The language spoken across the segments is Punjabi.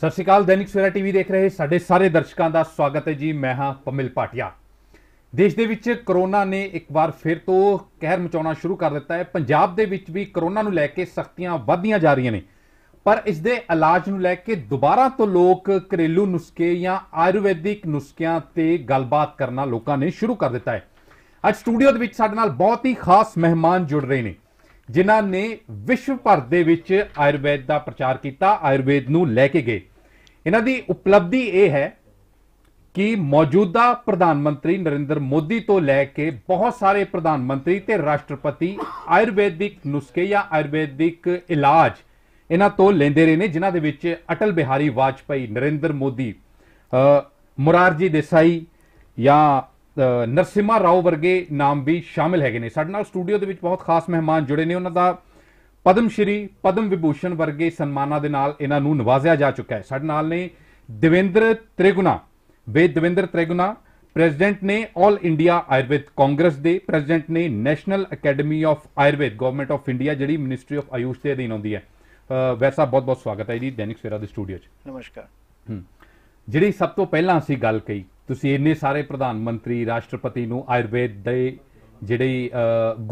ਸਤਿ ਸ਼੍ਰੀ ਅਕਾਲ ਦੈਨਿਕ ਸਵੇਰਾ ਟੀਵੀ ਦੇਖ ਰਹੇ ਸਾਡੇ ਸਾਰੇ ਦਰਸ਼ਕਾਂ ਦਾ ਸਵਾਗਤ ਹੈ ਜੀ ਮੈਂ ਹਾਂ ਪਮਿਲ ਪਾਟਿਆ ਦੇਸ਼ ਦੇ ਵਿੱਚ ਕਰੋਨਾ ਨੇ ਇੱਕ ਵਾਰ ਫਿਰ ਤੋਂ ਕਹਿਰ ਮਚਾਉਣਾ ਸ਼ੁਰੂ ਕਰ ਦਿੱਤਾ ਹੈ ਪੰਜਾਬ ਦੇ ਵਿੱਚ ਵੀ ਕਰੋਨਾ ਨੂੰ ਲੈ ਕੇ ਸਖਤੀਆਂ ਵਧਦੀਆਂ ਜਾ ਰਹੀਆਂ ਨੇ ਪਰ ਇਸ ਦੇ ਇਲਾਜ ਨੂੰ ਲੈ ਕੇ ਦੁਬਾਰਾ ਤੋਂ ਲੋਕ ਘਰੇਲੂ ਨੁਸਖੇ ਜਾਂ ਆਯੁਰਵੈਦਿਕ ਨੁਸਖਿਆਂ ਤੇ ਗੱਲਬਾਤ ਕਰਨਾ ਲੋਕਾਂ ਨੇ ਸ਼ੁਰੂ ਕਰ ਦਿੱਤਾ ਹੈ ਅੱਜ ਸਟੂਡੀਓ ਦੇ ਵਿੱਚ ਸਾਡੇ ਨਾਲ ਬਹੁਤ ਹੀ ਖਾਸ ਮਹਿਮਾਨ ਜੁੜ ਰਹੇ ਨੇ ਜਿਨ੍ਹਾਂ ਨੇ ਵਿਸ਼ਵ ਭਰ ਦੇ ਵਿੱਚ ਆਯੁਰਵੇਦ ਦਾ ਪ੍ਰਚਾਰ ਕੀਤਾ ਆਯੁਰਵੇਦ ਨੂੰ ਲੈ ਕੇ ਗਏ ਇਹਨਾਂ ਦੀ ਉਪਲਬਧੀ ਇਹ ਹੈ ਕਿ ਮੌਜੂਦਾ ਪ੍ਰਧਾਨ ਮੰਤਰੀ ਨਰਿੰਦਰ ਮੋਦੀ ਤੋਂ ਲੈ ਕੇ ਬਹੁਤ ਸਾਰੇ ਪ੍ਰਧਾਨ ਮੰਤਰੀ ਤੇ ਰਾਸ਼ਟਰਪਤੀ ਆਯੁਰਵੈਦਿਕ ਨੁਸਖੇ ਜਾਂ ਆਯੁਰਵੈਦਿਕ ਇਲਾਜ ਇਹਨਾਂ ਤੋਂ ਲੈਂਦੇ ਰਹੇ ਨੇ ਜਿਨ੍ਹਾਂ ਦੇ ਵਿੱਚ ਅਟਲ ਬਿਹਾਰੀ ਵਾਜਪਾਈ ਨਰਿੰਦਰ ਮੋਦੀ ਮੁਰਾਰਜੀ ਦੇਸਾਈ ਜਾਂ ਨਰਸਿਮਾ ਰਾਓ ਵਰਗੇ ਨਾਮ ਵੀ ਸ਼ਾਮਿਲ ਹੈਗੇ ਨੇ ਸਾਡੇ ਨਾਲ ਸਟੂਡੀਓ ਦੇ ਵਿੱਚ ਬਹੁਤ ਖਾਸ ਮਹਿਮਾਨ ਜੁੜੇ ਨੇ ਉਹਨਾਂ ਦਾ ਪਦਮ ਸ਼੍ਰੀ ਪਦਮ ਵਿਭੂਸ਼ਣ ਵਰਗੇ ਸਨਮਾਨਾਂ ਦੇ ਨਾਲ ਇਹਨਾਂ ਨੂੰ ਨਵਾਜ਼ਿਆ ਜਾ ਚੁੱਕਾ ਹੈ ਸਾਡੇ ਨਾਲ ਨੇ ਦਵਿੰਦਰ ਤ੍ਰਿਗੁਣਾ ਵੇ ਦਵਿੰਦਰ ਤ੍ਰਿਗੁਣਾ ਪ੍ਰੈਜ਼ੀਡੈਂਟ ਨੇ 올 ਇੰਡੀਆ ਆਯੁਰਵੇਦ ਕਾਂਗਰਸ ਦੇ ਪ੍ਰੈਜ਼ੀਡੈਂਟ ਨੇ National Academy of Ayurveda government of India ਜਿਹੜੀ ਮਿਨਿਸਟਰੀ ਆਫ ਆਯੂਸ਼ ਦੇ ਅਧੀਨ ਆਉਂਦੀ ਹੈ ਵੈਸਾ ਬਹੁਤ ਬਹੁਤ ਸਵਾਗਤ ਹੈ ਜੀ ਦੈਨਿਕ ਸਵੇਰਾ ਦੇ ਸਟੂਡੀਓ 'ਚ ਨਮਸਕਾਰ ਜਿਹੜੀ ਸਭ ਤੋਂ ਪਹਿਲਾਂ ਅਸੀਂ ਗੱਲ ਕਹੀ ਤੁਸੀਂ ਇੰਨੇ ਸਾਰੇ ਪ੍ਰਧਾਨ ਮੰਤਰੀ ਰਾਸ਼ਟਰਪਤੀ ਨੂੰ ਆਯੁਰਵੇਦ ਦੇ ਜਿਹੜੇ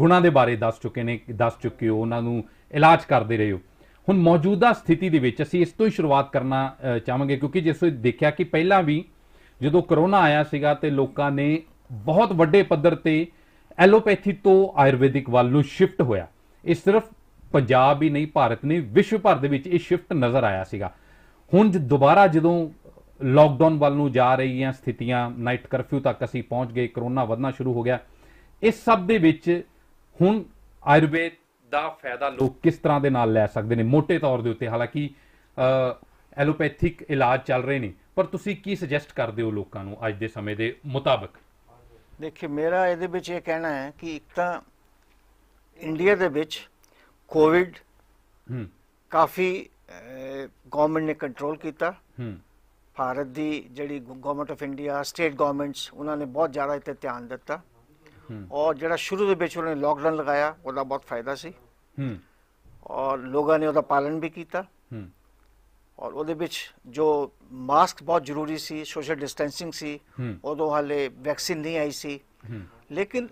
ਗੁਣਾਂ ਦੇ ਬਾਰੇ ਦੱਸ ਚੁੱਕੇ ਨੇ ਦੱਸ ਚੁੱਕੇ ਹੋ ਉਹਨਾਂ ਨੂੰ ਇਲਾਜ ਕਰਦੇ ਰਹੇ ਹੋ ਹੁਣ ਮੌਜੂਦਾ ਸਥਿਤੀ ਦੇ ਵਿੱਚ ਅਸੀਂ ਇਸ ਤੋਂ ਹੀ ਸ਼ੁਰੂਆਤ ਕਰਨਾ ਚਾਹਾਂਗੇ ਕਿਉਂਕਿ ਜਿਸ ਦੇਖਿਆ ਕਿ ਪਹਿਲਾਂ ਵੀ ਜਦੋਂ ਕਰੋਨਾ ਆਇਆ ਸੀਗਾ ਤੇ ਲੋਕਾਂ ਨੇ ਬਹੁਤ ਵੱਡੇ ਪੱਧਰ ਤੇ ਐਲੋਪੈਥੀ ਤੋਂ ਆਯੁਰਵੈਦਿਕ ਵੱਲ ਨੂੰ ਸ਼ਿਫਟ ਹੋਇਆ ਇਹ ਸਿਰਫ ਪੰਜਾਬ ਹੀ ਨਹੀਂ ਭਾਰਤ ਨੇ ਵਿਸ਼ਵ ਭਰ ਦੇ ਵਿੱਚ ਇਹ ਸ਼ਿਫਟ ਨਜ਼ਰ ਆਇਆ ਸੀਗਾ ਹੁਣ ਦੁਬਾਰਾ ਜਦੋਂ ਲਾਕਡਾਊਨ ਵੱਲ ਨੂੰ ਜਾ ਰਹੀਆਂ ਸਥਿਤੀਆਂ ਨਾਈਟ ਕਰਫਿਊ ਤੱਕ ਅਸੀਂ ਪਹੁੰਚ ਗਏ ਕਰੋਨਾ ਵਧਣਾ ਸ਼ੁਰੂ ਹੋ ਗਿਆ ਇਸ ਸਭ ਦੇ ਵਿੱਚ ਹੁਣ ਆਯੁਰਵੇਦ ਦਾ ਫਾਇਦਾ ਲੋਕ ਕਿਸ ਤਰ੍ਹਾਂ ਦੇ ਨਾਲ ਲੈ ਸਕਦੇ ਨੇ ਮੋٹے ਤੌਰ ਦੇ ਉੱਤੇ ਹਾਲਾਂਕਿ ਐਲੋਪੈਥਿਕ ਇਲਾਜ ਚੱਲ ਰਹੇ ਨੇ ਪਰ ਤੁਸੀਂ ਕੀ ਸੁਜੈਸਟ ਕਰਦੇ ਹੋ ਲੋਕਾਂ ਨੂੰ ਅੱਜ ਦੇ ਸਮੇਂ ਦੇ ਮੁਤਾਬਕ ਦੇਖਿਓ ਮੇਰਾ ਇਹਦੇ ਵਿੱਚ ਇਹ ਕਹਿਣਾ ਹੈ ਕਿ ਇੱਕ ਤਾਂ ਇੰਡੀਆ ਦੇ ਵਿੱਚ ਕੋਵਿਡ ਹੂੰ ਕਾਫੀ ਗਵਰਨਮੈਂਟ ਨੇ ਕੰਟਰੋਲ ਕੀਤਾ ਹੂੰ ਭਾਰਤ ਦੀ ਜਿਹੜੀ Government of India state governments ਉਹਨਾਂ ਨੇ ਬਹੁਤ ਜ਼ਿਆਦਾ ਇੱਥੇ ਧਿਆਨ ਦਿੱਤਾ ਔਰ ਜਿਹੜਾ ਸ਼ੁਰੂ ਦੇ ਵਿੱਚ ਉਹਨਾਂ ਨੇ ਲਾਕਡਾਊਨ ਲਗਾਇਆ ਉਹਦਾ ਬਹੁਤ ਫਾਇਦਾ ਸੀ ਔਰ ਲੋਕਾਂ ਨੇ ਉਹਦਾ ਪਾਲਣ ਵੀ ਕੀਤਾ ਔਰ ਉਹਦੇ ਵਿੱਚ ਜੋ ਮਾਸਕ ਬਹੁਤ ਜ਼ਰੂਰੀ ਸੀ ਸੋਸ਼ਲ ਡਿਸਟੈਂਸਿੰਗ ਸੀ ਉਦੋਂ ਹਾਲੇ ਵੈਕਸੀਨ ਨਹੀਂ ਆਈ ਸੀ ਲੇਕਿਨ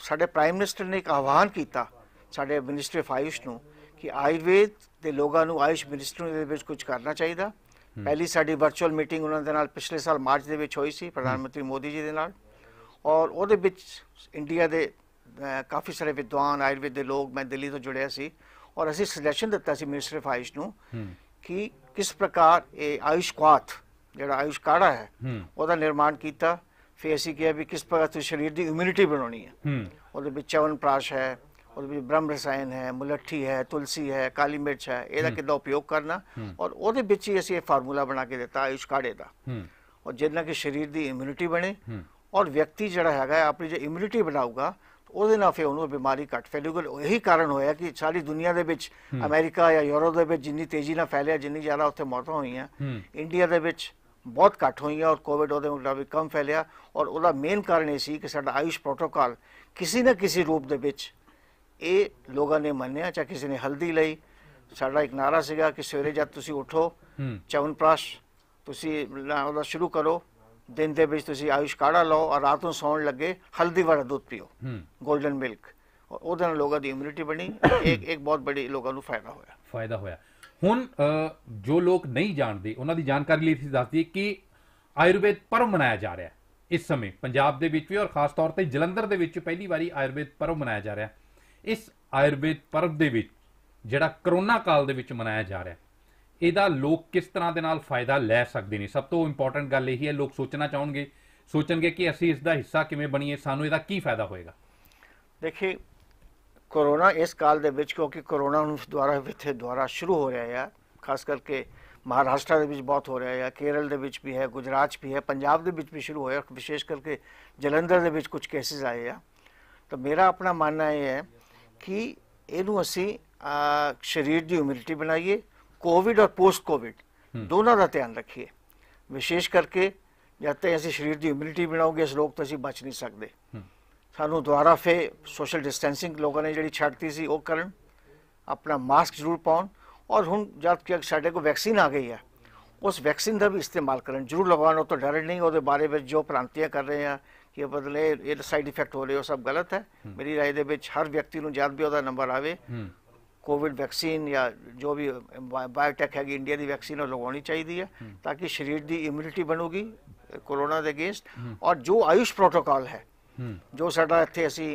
ਸਾਡੇ ਪ੍ਰਾਈਮ ਮਿਨਿਸਟਰ ਨੇ ਇੱਕ ਆਹਵਾਨ ਕੀਤਾ ਸਾਡੇ ਮਿਨਿਸਟਰੀ ਆਫ ਨੂੰ ਕਿ ਆਯੁਰਵੇਦ ਦੇ ਲੋਕਾਂ ਨੂੰ ਆਯੁਸ਼ ਮਿਨਿਸਟਰੀ ਦੇ ਵਿੱਚ ਕੁਝ ਕਰਨਾ ਚਾਹੀਦਾ ਪਹਿਲੀ ਸਾਡੀ ਵਰਚੁਅਲ ਮੀਟਿੰਗ ਉਹਨਾਂ ਦੇ ਨਾਲ ਪਿਛਲੇ ਸਾਲ ਮਾਰਚ ਦੇ ਵਿੱਚ ਹੋਈ ਸੀ ਪ੍ਰਧਾਨ ਮੰਤਰੀ ਮੋਦੀ ਜੀ ਦੇ ਨਾਲ ਔਰ ਉਹਦੇ ਵਿੱਚ ਇੰਡੀਆ ਦੇ ਕਾਫੀ ਸਾਰੇ ਵਿਦਵਾਨ ਆਯੁਰਵੇਦ ਦੇ ਲੋਕ ਮੈਂ ਦਿੱਲੀ ਤੋਂ ਜੁੜਿਆ ਸੀ ਔਰ ਅਸੀਂ ਸੁਜੈਸ਼ਨ ਦਿੱਤਾ ਸੀ ਮਿਨਿਸਟਰ ਫਾਇਸ਼ ਨੂੰ ਕਿ ਕਿਸ ਪ੍ਰਕਾਰ ਇਹ ਆਯੁਸ਼ ਕੁਆਥ ਜਿਹੜਾ ਆਯੁਸ਼ ਕਾੜਾ ਹੈ ਉਹਦਾ ਨਿਰਮਾਣ ਕੀਤਾ ਫਿਰ ਅਸੀਂ ਕਿਹਾ ਵੀ ਕਿਸ ਪ੍ਰਕਾਰ ਤੁਸੀਂ ਸਰੀਰ ਦੀ ਇਮਿਊਨਿਟੀ ਬਣਾਉਣੀ ਹੈ ਉਹਦੇ ਵਿੱਚ ਚਵਨ ਪ੍ਰਾਸ਼ ਹੈ ਉਹਦੇ ਵਿੱਚ ਬ੍ਰਹਮ ਰਸਾਇਣ ਹੈ ਮੁਲੱਠੀ ਹੈ ਤੁਲਸੀ ਹੈ ਕਾਲੀ ਮਿਰਚ ਹੈ ਇਹਦਾ ਕਿਦਾਂ ਉਪਯੋਗ ਕਰਨਾ ਔਰ ਉਹਦੇ ਵਿੱਚ ਹੀ ਅਸੀਂ ਇਹ ਫਾਰਮੂਲਾ ਬਣਾ ਕੇ ਦਿੱਤਾ ਆਯੁਸ਼ ਕਾੜੇ ਦਾ ਔਰ ਜਿੰਨਾ ਕਿ ਸਰੀਰ ਦੀ ਇਮਿਊਨਿਟੀ ਬਣੇ ਔਰ ਵਿਅਕਤੀ ਜਿਹੜਾ ਹੈਗਾ ਆਪਣੀ ਜੇ ਇਮਿਊਨਿਟੀ ਬਣਾਊਗਾ ਉਹਦੇ ਨਾਲ ਫੇ ਉਹਨੂੰ ਬਿਮਾਰੀ ਘਟ ਫੈਲੀ ਉਹ ਇਹੀ ਕਾਰਨ ਹੋਇਆ ਕਿ ਸਾਰੀ ਦੁਨੀਆ ਦੇ ਵਿੱਚ ਅਮਰੀਕਾ ਜਾਂ ਯੂਰਪ ਦੇ ਵਿੱਚ ਜਿੰਨੀ ਤੇਜ਼ੀ ਨਾਲ ਫੈਲਿਆ ਜਿੰਨੀ ਜ਼ਿਆਦਾ ਉੱਥੇ ਮੌਤਾਂ ਹੋਈਆਂ ਇੰਡੀਆ ਦੇ ਵਿੱਚ ਬਹੁਤ ਘੱਟ ਹੋਈਆਂ ਔਰ ਕੋਵਿਡ ਉਹਦੇ ਮੁਕਾਬਲੇ ਕਮ ਫੈਲਿਆ ਔਰ ਉਹਦਾ ਮੇਨ ਕਾਰਨ ਇਹ ਸੀ ਕਿ ਸਾਡਾ ਆਯੁਸ਼ ਪ੍ਰੋਟੋਕਾਲ ਕਿਸੇ ਨਾ ਕਿਸੇ ਰੂਪ ਦੇ ਵਿੱਚ ਇਹ ਲੋਕਾਂ ਨੇ ਮੰਨਿਆ ਚਾ ਕਿਸੇ ਨੇ ਹਲਦੀ ਲਈ ਸਾਡਾ ਇੱਕ ਨਾਰਾ ਸੀਗਾ ਕਿ ਸਵੇਰੇ ਜਦ ਤੁਸੀਂ ਉਠੋ ਚਵਨਪ੍ਰਾਸ਼ ਤੁਸੀਂ ਉਹਦਾ ਸ਼ੁਰੂ ਕਰੋ ਦਿਨ ਦੇ ਵਿੱਚ ਤੁਸੀਂ ਆਯੁਸ਼ ਕਾੜਾ ਲਓ ਔਰ ਰਾਤ ਨੂੰ ਸੌਣ ਲੱਗੇ ਹਲਦੀ ਵਾਲਾ ਦੁੱਧ ਪੀਓ 골ਡਨ ਮਿਲਕ ਉਹਦੇ ਨਾਲ ਲੋਕਾਂ ਦੀ ਇਮਿਊਨਿਟੀ ਬਣੀ ਇੱਕ ਇੱਕ ਬਹੁਤ ਬੜੀ ਲੋਕਾਂ ਨੂੰ ਫਾਇਦਾ ਹੋਇਆ ਫਾਇਦਾ ਹੋਇਆ ਹੁਣ ਜੋ ਲੋਕ ਨਹੀਂ ਜਾਣਦੇ ਉਹਨਾਂ ਦੀ ਜਾਣਕਾਰੀ ਲਈ ਤੁਸੀਂ ਦੱਸ ਦਈਏ ਕਿ ਆਯੁਰਵੇਦ ਪਰਵ ਮਨਾਇਆ ਜਾ ਰਿਹਾ ਹੈ ਇਸ ਸਮੇਂ ਪੰਜਾਬ ਦੇ ਵਿੱਚ ਵੀ ਔਰ ਖਾਸ ਤੌਰ ਤੇ ਜਲੰਧਰ ਦੇ ਵਿੱਚ ਪਹਿਲੀ ਵਾਰੀ ਆਯੁਰਵੇਦ ਪਰਵ ਮਨਾਇਆ ਜਾ ਰਿਹਾ ਇਸ ਆਯੁਰਵੇਦ ਪਰਵ ਦੇ ਵਿੱਚ ਜਿਹੜਾ ਕਰੋਨਾ ਕਾਲ ਦੇ ਵਿੱਚ ਮਨਾਇਆ ਜਾ ਰਿਹਾ ਇਹਦਾ ਲੋਕ ਕਿਸ ਤਰ੍ਹਾਂ ਦੇ ਨਾਲ ਫਾਇਦਾ ਲੈ ਸਕਦੇ ਨੇ ਸਭ ਤੋਂ ਇੰਪੋਰਟੈਂਟ ਗੱਲ ਇਹ ਹੈ ਲੋਕ ਸੋਚਣਾ ਚਾਹਣਗੇ ਸੋਚਣਗੇ ਕਿ ਅਸੀਂ ਇਸ ਦਾ ਹਿੱਸਾ ਕਿਵੇਂ ਬਣੀਏ ਸਾਨੂੰ ਇਹਦਾ ਕੀ ਫਾਇਦਾ ਹੋਏਗਾ ਦੇਖੀ ਕੋਰੋਨਾ ਇਸ ਕਾਲ ਦੇ ਵਿੱਚ ਕਿਉਂਕਿ ਕੋਰੋਨਾ ਨੂੰ ਦੁਆਰਾ ਵਿਥੇ ਦੁਆਰਾ ਸ਼ੁਰੂ ਹੋ ਰਿਹਾ ਹੈ ਖਾਸ ਕਰਕੇ ਮਹਾਰਾਸ਼ਟਰ ਦੇ ਵਿੱਚ ਬਹੁਤ ਹੋ ਰਿਹਾ ਹੈ ਕੇਰਲ ਦੇ ਵਿੱਚ ਵੀ ਹੈ ਗੁਜਰਾਤ ਵੀ ਹੈ ਪੰਜਾਬ ਦੇ ਵਿੱਚ ਵੀ ਸ਼ੁਰੂ ਹੋਇਆ ਵਿਸ਼ੇਸ਼ ਕਰਕੇ ਜਲੰਧਰ ਦੇ ਵਿੱਚ ਕੁਝ ਕੇਸਿਸ ਆਏ ਆ ਤਾਂ ਮੇਰਾ ਆਪਣਾ ਮੰਨਣਾ ਇਹ ਹੈ ਕਿ ਇਹਨੂੰ ਅਸੀਂ ਸਰੀਰ ਦੀ ਇਮਿਊਨਿਟੀ ਬਣਾਈਏ ਕੋਵਿਡ ਔਰ ਪੋਸਟ ਕੋਵਿਡ ਦੋਨਾਂ ਦਾ ਧਿਆਨ ਰੱਖੀਏ ਵਿਸ਼ੇਸ਼ ਕਰਕੇ ਜਦ ਤੱਕ ਅਸੀਂ ਸਰੀਰ ਦੀ ਇਮਿਊਨਿਟੀ ਬਣਾਉਂਗੇ ਇਸ ਰੋਗ ਤੋਂ ਅਸੀਂ ਬਚ ਨਹੀਂ ਸਕਦੇ ਸਾਨੂੰ ਦੁਆਰਾ ਫੇ ਸੋਸ਼ਲ ਡਿਸਟੈਂਸਿੰਗ ਲੋਕਾਂ ਨੇ ਜਿਹੜੀ ਛੱਡਤੀ ਸੀ ਉਹ ਕਰਨ ਆਪਣਾ ਮਾਸਕ ਜ਼ਰੂਰ ਪਾਉਣ ਔਰ ਹੁਣ ਜਦ ਕਿ ਸਾਡੇ ਕੋ ਵੈਕਸੀਨ ਆ ਗਈ ਹੈ ਉਸ ਵੈਕਸੀਨ ਦਾ ਵੀ ਇਸਤੇਮਾਲ ਕਰਨ ਜ਼ਰੂਰ ਲਗਵਾਉਣ ਉਹ ਤਾਂ ਡਰਨ ਨਹੀਂ ਉਹਦੇ ਬਾਰੇ ਵਿੱਚ ਜੋ ਪ੍ਰਾਂਤੀਆਂ ਕਰ ਰਹੇ ਆ ਕਿ ਬਦਲੇ ਇਹ ਸਾਈਡ ਇਫੈਕਟ ਹੋ ਰਹੇ ਉਹ ਸਭ ਗਲਤ ਹੈ ਮੇਰੀ رائے ਦੇ ਵਿੱਚ ਹਰ ਵਿਅਕਤੀ ਨੂੰ ਜਦ ਵੀ ਉਹਦਾ ਨੰਬਰ ਆਵੇ ਕੋਵਿਡ ਵੈਕਸੀਨ ਜਾਂ ਜੋ ਵੀ ਬਾਇਓਟੈਕ ਹੈਗੀ ਇੰਡੀਆ ਦੀ ਵੈਕਸੀਨ ਉਹ ਲਗਾਉਣੀ ਚਾਹੀਦੀ ਹੈ ਤਾਂ ਕਿ ਸਰੀਰ ਦੀ ਇਮਿਊਨਿਟੀ ਬਣੂਗੀ ਕੋਰੋਨਾ ਦੇ ਅਗੇਂਸਟ ਔਰ ਜੋ ਆਯੁਸ਼ ਪ੍ਰੋਟੋਕਾਲ ਹੈ ਜੋ ਸਾਡਾ ਇੱਥੇ ਅਸੀਂ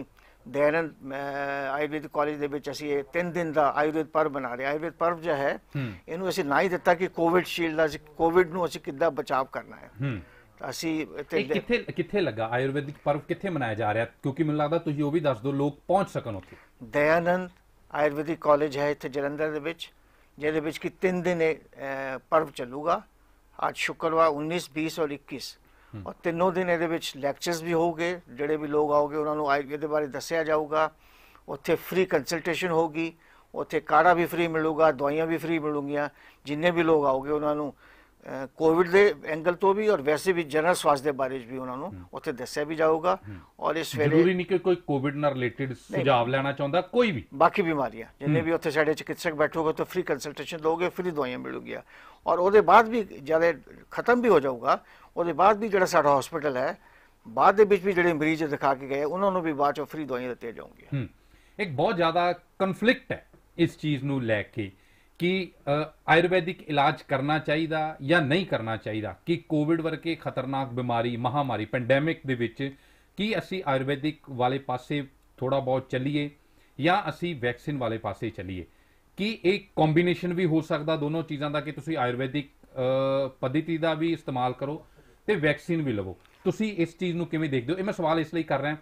ਦੈਨੰਦ ਆਯੁਰਵੇਦ ਕਾਲਜ ਦੇ ਵਿੱਚ ਅਸੀਂ ਇਹ 3 ਦਿਨ ਦਾ ਆਯੁਰਵੇਦ ਪਰਵ ਬਣਾ ਰਹੇ ਆਯੁਰਵੇਦ ਪਰਵ ਜੋ ਹੈ ਇਹਨੂੰ ਅਸੀਂ ਨਾ ਹੀ ਦਿੱਤਾ ਕਿ ਕੋਵਿਡ ਸ਼ੀਲਡ ਦਾ ਕੋਵਿਡ ਨੂੰ ਅਸੀਂ ਕਿੱਦਾਂ ਬਚਾਅ ਕਰਨਾ ਹੈ ਅਸੀਂ ਕਿੱਥੇ ਕਿੱਥੇ ਲੱਗਾ ਆਯੁਰਵੈਦਿਕ ਪਰਵ ਕਿੱਥੇ ਮਨਾਇਆ ਜਾ ਰਿਹਾ ਕਿਉਂਕਿ ਮੈਨੂੰ ਲੱਗਦਾ ਤੁਸੀਂ ਉਹ ਵੀ ਦੱਸ ਦਿਓ ਲੋਕ ਪਹੁੰਚ ਸਕਣ ਉੱਥੇ ਦਇਆਨੰਦ ਆਯੁਰਵੈਦਿਕ ਕਾਲਜ ਹੈ ਇੱਥੇ ਜਲੰਧਰ ਦੇ ਵਿੱਚ ਜਿਹਦੇ ਵਿੱਚ ਕਿ 3 ਦਿਨ ਇਹ ਪਰਵ ਚੱਲੂਗਾ ਅੱਜ ਸ਼ੁੱਕਰਵਾਰ 19 20 ਔਰ 21 ਔਰ ਤਿੰਨੋਂ ਦਿਨ ਇਹਦੇ ਵਿੱਚ ਲੈਕਚਰਸ ਵੀ ਹੋਊਗੇ ਜਿਹੜੇ ਵੀ ਲੋਕ ਆਉਗੇ ਉਹਨਾਂ ਨੂੰ ਆਯੁਰਵੇਦ ਦੇ ਬਾਰੇ ਦੱਸਿਆ ਜਾਊਗਾ ਉੱਥੇ ਫ੍ਰੀ ਕੰਸਲਟੇਸ਼ਨ ਹੋਗੀ ਉੱਥੇ ਕਾੜਾ ਵੀ ਫ੍ਰੀ ਮਿਲੂਗਾ ਦਵਾਈਆਂ ਵੀ ਫ੍ਰੀ ਮਿਲੂਗੀਆਂ ਜਿੰਨੇ ਵੀ ਲੋਕ ਆਉਗੇ ਉਹਨਾਂ ਨੂੰ ਕੋਵਿਡ ਦੇ ਐਂਗਲ ਤੋਂ ਵੀ ਔਰ ਵੈਸੇ ਵੀ ਜਨਰਲ ਸਵਾਸਥ ਦੇ ਬਾਰੇ ਵੀ ਉਹਨਾਂ ਨੂੰ ਉੱਥੇ ਦੱਸਿਆ ਵੀ ਜਾਊਗਾ ਔਰ ਇਸ ਵੇਲੇ ਜ਼ਰੂਰੀ ਨਹੀਂ ਕਿ ਕੋਈ ਕੋਵਿਡ ਨਾਲ ਰਿਲੇਟਡ ਸੁਝਾਵ ਲੈਣਾ ਚਾਹੁੰਦਾ ਕੋਈ ਵੀ ਬਾਕੀ ਬਿਮਾਰੀਆਂ ਜਿੰਨੇ ਵੀ ਉੱਥੇ ਸਾਡੇ ਚਿਕਿਤਸਕ ਬੈਠੋਗੇ ਤਾਂ ਫ੍ਰੀ ਕੰਸਲਟੇਸ਼ਨ ਦੋਗੇ ਫ੍ਰੀ ਦਵਾਈਆਂ ਮਿਲੂਗੀਆਂ ਔਰ ਉਹਦੇ ਬਾਅਦ ਵੀ ਜਿਆਦਾ ਖਤਮ ਵੀ ਹੋ ਜਾਊਗਾ ਉਹਦੇ ਬਾਅਦ ਵੀ ਜਿਹੜਾ ਸਾਡਾ ਹਸਪੀਟਲ ਹੈ ਬਾਅਦ ਦੇ ਵਿੱਚ ਵੀ ਜਿਹੜੇ ਮਰੀਜ਼ ਦਿਖਾ ਕੇ ਗਏ ਉਹਨਾਂ ਨੂੰ ਵੀ ਬਾਅਦ ਚੋਂ ਫ੍ਰੀ ਦਵਾਈਆਂ ਦਿੱਤੀਆਂ ਜਾਊਗੀਆਂ ਇੱਕ ਬਹੁਤ ਜ਼ਿਆਦਾ ਕਨਫਲਿਕਟ ਹੈ ਇਸ ਚੀਜ਼ ਨੂੰ ਲੈ ਕੇ ਕਿ ਆਯੁਰਵੈਦਿਕ ਇਲਾਜ ਕਰਨਾ ਚਾਹੀਦਾ ਜਾਂ ਨਹੀਂ ਕਰਨਾ ਚਾਹੀਦਾ ਕਿ ਕੋਵਿਡ ਵਰਗੇ ਖਤਰਨਾਕ ਬਿਮਾਰੀ ਮਹਾਮਾਰੀ ਪੈਂਡੈਮਿਕ ਦੇ ਵਿੱਚ ਕੀ ਅਸੀਂ ਆਯੁਰਵੈਦਿਕ ਵਾਲੇ ਪਾਸੇ ਥੋੜਾ ਬਹੁਤ ਚੱਲੀਏ ਜਾਂ ਅਸੀਂ ਵੈਕਸੀਨ ਵਾਲੇ ਪਾਸੇ ਚੱਲੀਏ ਕਿ ਇਹ ਕੰਬੀਨੇਸ਼ਨ ਵੀ ਹੋ ਸਕਦਾ ਦੋਨੋਂ ਚੀਜ਼ਾਂ ਦਾ ਕਿ ਤੁਸੀਂ ਆਯੁਰਵੈਦਿਕ ਪद्धਤੀ ਦਾ ਵੀ ਇਸਤੇਮਾਲ ਕਰੋ ਤੇ ਵੈਕਸੀਨ ਵੀ ਲਵੋ ਤੁਸੀਂ ਇਸ ਚੀਜ਼ ਨੂੰ ਕਿਵੇਂ ਦੇਖਦੇ ਹੋ ਇਹ ਮੈਂ ਸਵਾਲ ਇਸ ਲਈ ਕਰ ਰਿਹਾ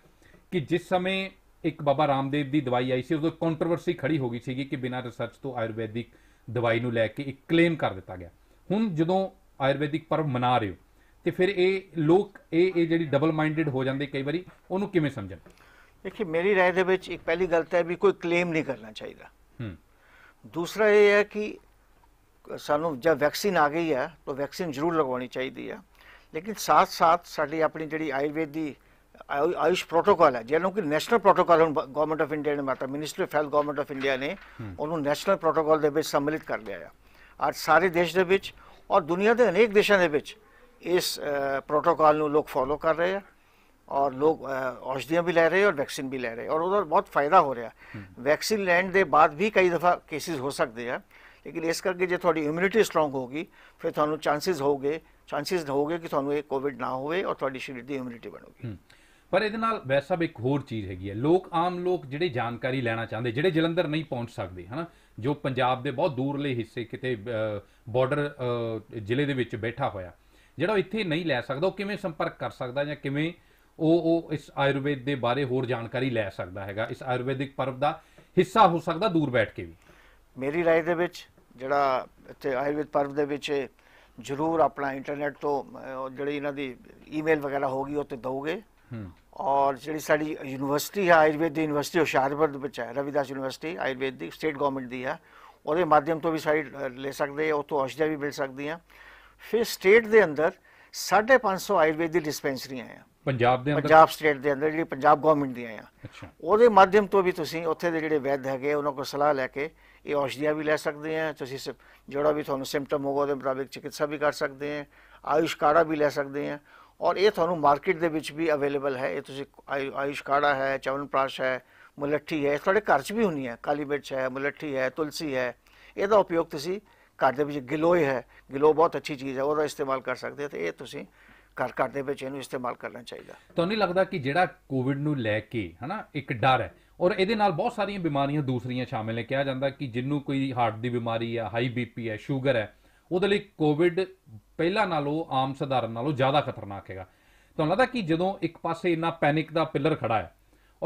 ਕਿ ਜਿਸ ਸਮੇਂ ਇੱਕ ਬਾਬਾ ਰਾਮਦੇਵ ਦੀ ਦਵਾਈ ਆਈ ਸੀ ਉਦੋਂ ਕੰਟਰੋਵਰਸੀ ਖੜੀ ਹੋ ਗਈ ਸੀਗੀ ਕਿ ਬਿਨਾਂ ਰਿਸਰਚ ਤੋਂ ਆਯੁਰਵੈਦਿਕ ਦਵਾਈ ਨੂੰ ਲੈ ਕੇ ਇੱਕ ਕਲੇਮ ਕਰ ਦਿੱਤਾ ਗਿਆ ਹੁਣ ਜਦੋਂ ਆਯੁਰਵੈਦਿਕ ਪਰਵ ਮਨਾ ਰਹੇ ਹੋ ਤੇ ਫਿਰ ਇਹ ਲੋਕ ਇਹ ਇਹ ਜਿਹੜੀ ਡਬਲ ਮਾਈਂਡਡ ਹੋ ਜਾਂਦੇ ਕਈ ਵਾਰੀ ਉਹਨੂੰ ਕਿਵੇਂ ਸਮਝਣ ਦੇਖੀ ਮੇਰੀ رائے ਦੇ ਵਿੱਚ ਇੱਕ ਪਹਿਲੀ ਗੱਲ ਤਾਂ ਹੈ ਵੀ ਕੋਈ ਕਲੇਮ ਨਹੀਂ ਕਰਨਾ ਚਾਹੀਦਾ ਹੂੰ ਦੂਸਰਾ ਇਹ ਹੈ ਕਿ ਸਾਨੂੰ ਜਦ ਵੈਕਸੀਨ ਆ ਗਈ ਹੈ ਤਾਂ ਵੈਕਸੀਨ ਜ਼ਰੂਰ ਲਗਵਾਉਣੀ ਚਾਹੀਦੀ ਹੈ ਲੇਕਿਨ ਸਾਥ-ਸਾਥ ਸਾਡੀ ਆਪਣੀ ਜਿਹੜੀ ਆਯੁਰਵੇਦ ਦੀ ਆਯੁਸ਼ ਪ੍ਰੋਟੋਕਾਲ ਹੈ ਜਿਹਨੂੰ ਕਿ ਨੈਸ਼ਨਲ ਪ੍ਰੋਟੋਕਾਲ ਹੁਣ ਗਵਰਨਮੈਂਟ ਆਫ ਇੰਡੀਆ ਨੇ ਮਾਤਾ Ministry of Health Government of India ਨੇ ਉਹਨੂੰ ਨੈਸ਼ਨਲ ਪ੍ਰੋਟੋਕਾਲ ਦੇ ਵਿੱਚ ਸੰਮਿਲਿਤ ਕਰ ਲਿਆ ਆ ਅੱਜ ਸਾਰੇ ਦੇਸ਼ ਦੇ ਵਿੱਚ ਔਰ ਦੁਨੀਆ ਦੇ ਅਨੇਕ ਦੇਸ਼ਾਂ ਦੇ ਵਿੱਚ ਇਸ ਪ੍ਰੋਟੋਕਾਲ ਨੂੰ ਲੋਕ ਫੋਲੋ ਕਰ ਰਹੇ ਆ ਔਰ ਲੋਕ ਔਸ਼ਧੀਆਂ ਵੀ ਲੈ ਰਹੇ ਔਰ ਵੈਕਸੀਨ ਵੀ ਲੈ ਰਹੇ ਔਰ ਉਹਦਾ ਬਹੁਤ ਫਾਇਦਾ ਹੋ ਰਿਹਾ ਵੈਕਸੀਨ ਲੈਣ ਦੇ ਬਾਅਦ ਵੀ ਕਈ ਦਫਾ ਕੇਸਿਸ ਹੋ ਸਕਦੇ ਆ ਲੇਕਿਨ ਇਸ ਕਰਕੇ ਜੇ ਤੁਹਾਡੀ ਇਮਿਊਨਿਟੀ ਸਟਰੋਂਗ ਹੋਗੀ ਫਿਰ ਤੁਹਾਨੂੰ ਚਾਂਸਸ ਹੋਗੇ ਚਾਂਸਸ ਹੋਗੇ ਕਿ ਤੁਹਾਨੂੰ ਇਹ ਕੋਵਿਡ ਨਾ ਹੋਵੇ ਔਰ ਤੁਹਾਡੀ ਸਰੀਰ ਦੀ ਇਮਿਊਨਿਟੀ ਬਣੂਗੀ ਪਰ ਇਹਦੇ ਨਾਲ ਵੈਸਾ ਵੀ ਇੱਕ ਹੋਰ ਚੀਜ਼ ਹੈਗੀ ਹੈ ਲੋਕ ਆਮ ਲੋਕ ਜਿਹੜੇ ਜਾਣਕਾਰੀ ਲੈਣਾ ਚਾਹੁੰਦੇ ਜਿਹੜੇ ਜਲੰਧਰ ਨਹੀਂ ਪਹੁੰਚ ਸਕਦੇ ਹਨਾ ਜੋ ਪੰਜਾਬ ਦੇ ਬਹੁਤ ਦੂਰਲੇ ਹਿੱਸੇ ਕਿਤੇ ਬਾਰਡਰ ਜ਼ਿਲ੍ਹੇ ਦੇ ਵਿੱਚ ਬੈਠਾ ਹੋਇਆ ਜਿਹੜਾ ਇੱਥੇ ਨਹੀਂ ਲੈ ਸਕਦਾ ਉਹ ਕਿਵੇਂ ਸੰਪਰਕ ਕਰ ਸਕਦਾ ਜਾਂ ਕਿਵੇਂ ਉਹ ਉਹ ਇਸ ਆਯੁਰਵੇਦ ਦੇ ਬਾਰੇ ਹੋਰ ਜਾਣਕਾਰੀ ਲੈ ਸਕਦਾ ਹੈਗਾ ਇਸ ਆਯੁਰਵੈਦਿਕ ਪਰਵ ਦਾ ਹਿੱਸਾ ਹੋ ਸਕਦਾ ਦੂਰ ਬੈਠ ਕੇ ਵੀ ਮੇਰੀ رائے ਦੇ ਵਿੱਚ ਜਿਹੜਾ ਇੱਥੇ ਆਯੁਰਵੇਦ ਪਰਵ ਦੇ ਵਿੱਚ ਜ਼ਰੂਰ ਆਪਣਾ ਇੰਟਰਨੈਟ ਤੋਂ ਜਿਹੜੀ ਇਹਨਾਂ ਦੀ ਈਮੇਲ ਵਗੈਰਾ ਹੋਗੀ ਉਹ ਤੇ ਦਊਗੇ ਔਰ ਜਿਹੜੀ ਸਾਡੀ ਯੂਨੀਵਰਸਿਟੀ ਹੈ ਆਯੁਰਵੇਦ ਦੀ ਯੂਨੀਵਰਸਿਟੀ ਹੁਸ਼ਿਆਰਪੁਰ ਦੇ ਵਿੱਚ ਹੈ ਰਵਿਦਾਸ ਯੂਨੀਵਰਸਿਟੀ ਆਯੁਰਵੇਦ ਦੀ ਸਟੇਟ ਗਵਰਨਮੈਂਟ ਦੀ ਹੈ ਉਹਦੇ ਮਾਧਿਅਮ ਤੋਂ ਵੀ ਸਾਈਡ ਲੈ ਸਕਦੇ ਆ ਤੋਂ ਔਸ਼ਧੀਆਂ ਵੀ ਮਿਲ ਸਕਦੀਆਂ ਫਿਰ ਸਟੇਟ ਦੇ ਅੰਦਰ 550 ਆਯੁਰਵੇਦ ਦੀ ਡਿਸਪੈਂਸਰੀਆਂ ਆ ਪੰਜਾਬ ਦੇ ਅੰਦਰ ਪੰਜਾਬ ਸਟੇਟ ਦੇ ਅੰਦਰ ਜਿਹੜੀ ਪੰਜਾਬ ਗਵਰਨਮੈਂਟ ਦੀਆਂ ਆ ਉਹਦੇ ਮਾਧਿਅਮ ਤੋਂ ਵੀ ਤੁਸੀਂ ਉੱਥੇ ਦੇ ਜਿਹੜੇ ਵੈਦ ਹੈਗੇ ਉਹਨਾਂ ਕੋਲ ਸਲਾਹ ਲੈ ਕੇ ਇਹ ਔਸ਼ਧੀਆਂ ਵੀ ਲੈ ਸਕਦੇ ਆ ਤੁਸੀਂ ਜਿਹੜਾ ਵੀ ਤੁਹਾਨੂੰ ਸਿੰਪਟਮ ਹੋਗਾ ਉਹਦੇ ਮੁਤਾਬਿਕ ਚਿਕਿਤਸਾ ਵੀ ਕਰ ਸਕਦੇ ਆ ਆਯੁਸ਼ਕਾਰਾ ਕਾੜਾ ਵੀ ਲੈ ਸਕਦੇ ਆ ਔਰ ਇਹ ਤੁਹਾਨੂੰ ਮਾਰਕੀਟ ਦੇ ਵਿੱਚ ਵੀ ਅਵੇਲੇਬਲ ਹੈ ਇਹ ਤੁਸੀਂ ਆਯੁਸ਼ ਕਾੜਾ ਹੈ ਚਵਨਪ੍ਰਾਸ਼ ਹੈ ਮੁਲੱਠੀ ਹੈ ਤੁਹਾਡੇ ਘਰ 'ਚ ਵੀ ਹੁੰਦੀ ਹੈ ਕਾਲੀ ਮਿਰਚ ਹੈ ਮੁਲੱਠੀ ਹੈ ਤੁਲਸੀ ਹੈ ਇਹਦਾ ਉਪਯੋਗ ਤੁਸੀਂ ਘਰ ਦੇ ਵਿੱਚ ਗਿਲੋਏ ਹੈ ਗਿਲੋ ਬਹੁਤ ਅੱਛੀ ਚੀਜ਼ ਹੈ ਉਹਦਾ ਇਸਤੇਮਾਲ ਕਰ ਸਕਦੇ ਤੇ ਇਹ ਤੁਸੀਂ ਘਰ ਘਰ ਦੇ ਵਿੱਚ ਇਹਨੂੰ ਇਸਤੇਮਾਲ ਕਰਨਾ ਚਾਹੀਦਾ ਤੁਹਾਨੂੰ ਨਹੀਂ ਲੱਗਦਾ ਕਿ ਜਿਹੜਾ ਕੋਵਿਡ ਨੂੰ ਲੈ ਕੇ ਹਨਾ ਇੱਕ ਡਰ ਹੈ ਔਰ ਇਹਦੇ ਨਾਲ ਬਹੁਤ ਸਾਰੀਆਂ ਬਿਮਾਰੀਆਂ ਦੂਸਰੀਆਂ ਸ਼ਾਮਿਲ ਨੇ ਕਿਹਾ ਜਾਂਦਾ ਕਿ ਜਿੰਨੂੰ ਕੋਈ ਹਾਰਟ ਦੀ ਬਿਮਾਰੀ ਹੈ ਹਾਈ ਬੀਪੀ ਹੈ ਸ਼ੂਗਰ ਹੈ ਉਹਦੇ ਲਈ ਕੋਵਿਡ ਪਹਿਲਾਂ ਨਾਲੋਂ ਆਮ ਸਧਾਰਨ ਨਾਲੋਂ ਜ਼ਿਆਦਾ ਖਤਰਨਾਕ ਹੈਗਾ ਤੁਹਾਨੂੰ ਲੱਗਦਾ ਕਿ ਜਦੋਂ ਇੱਕ ਪਾਸੇ ਇੰਨਾ ਪੈਨਿਕ ਦਾ ਪਿਲਰ ਖੜਾ ਹੈ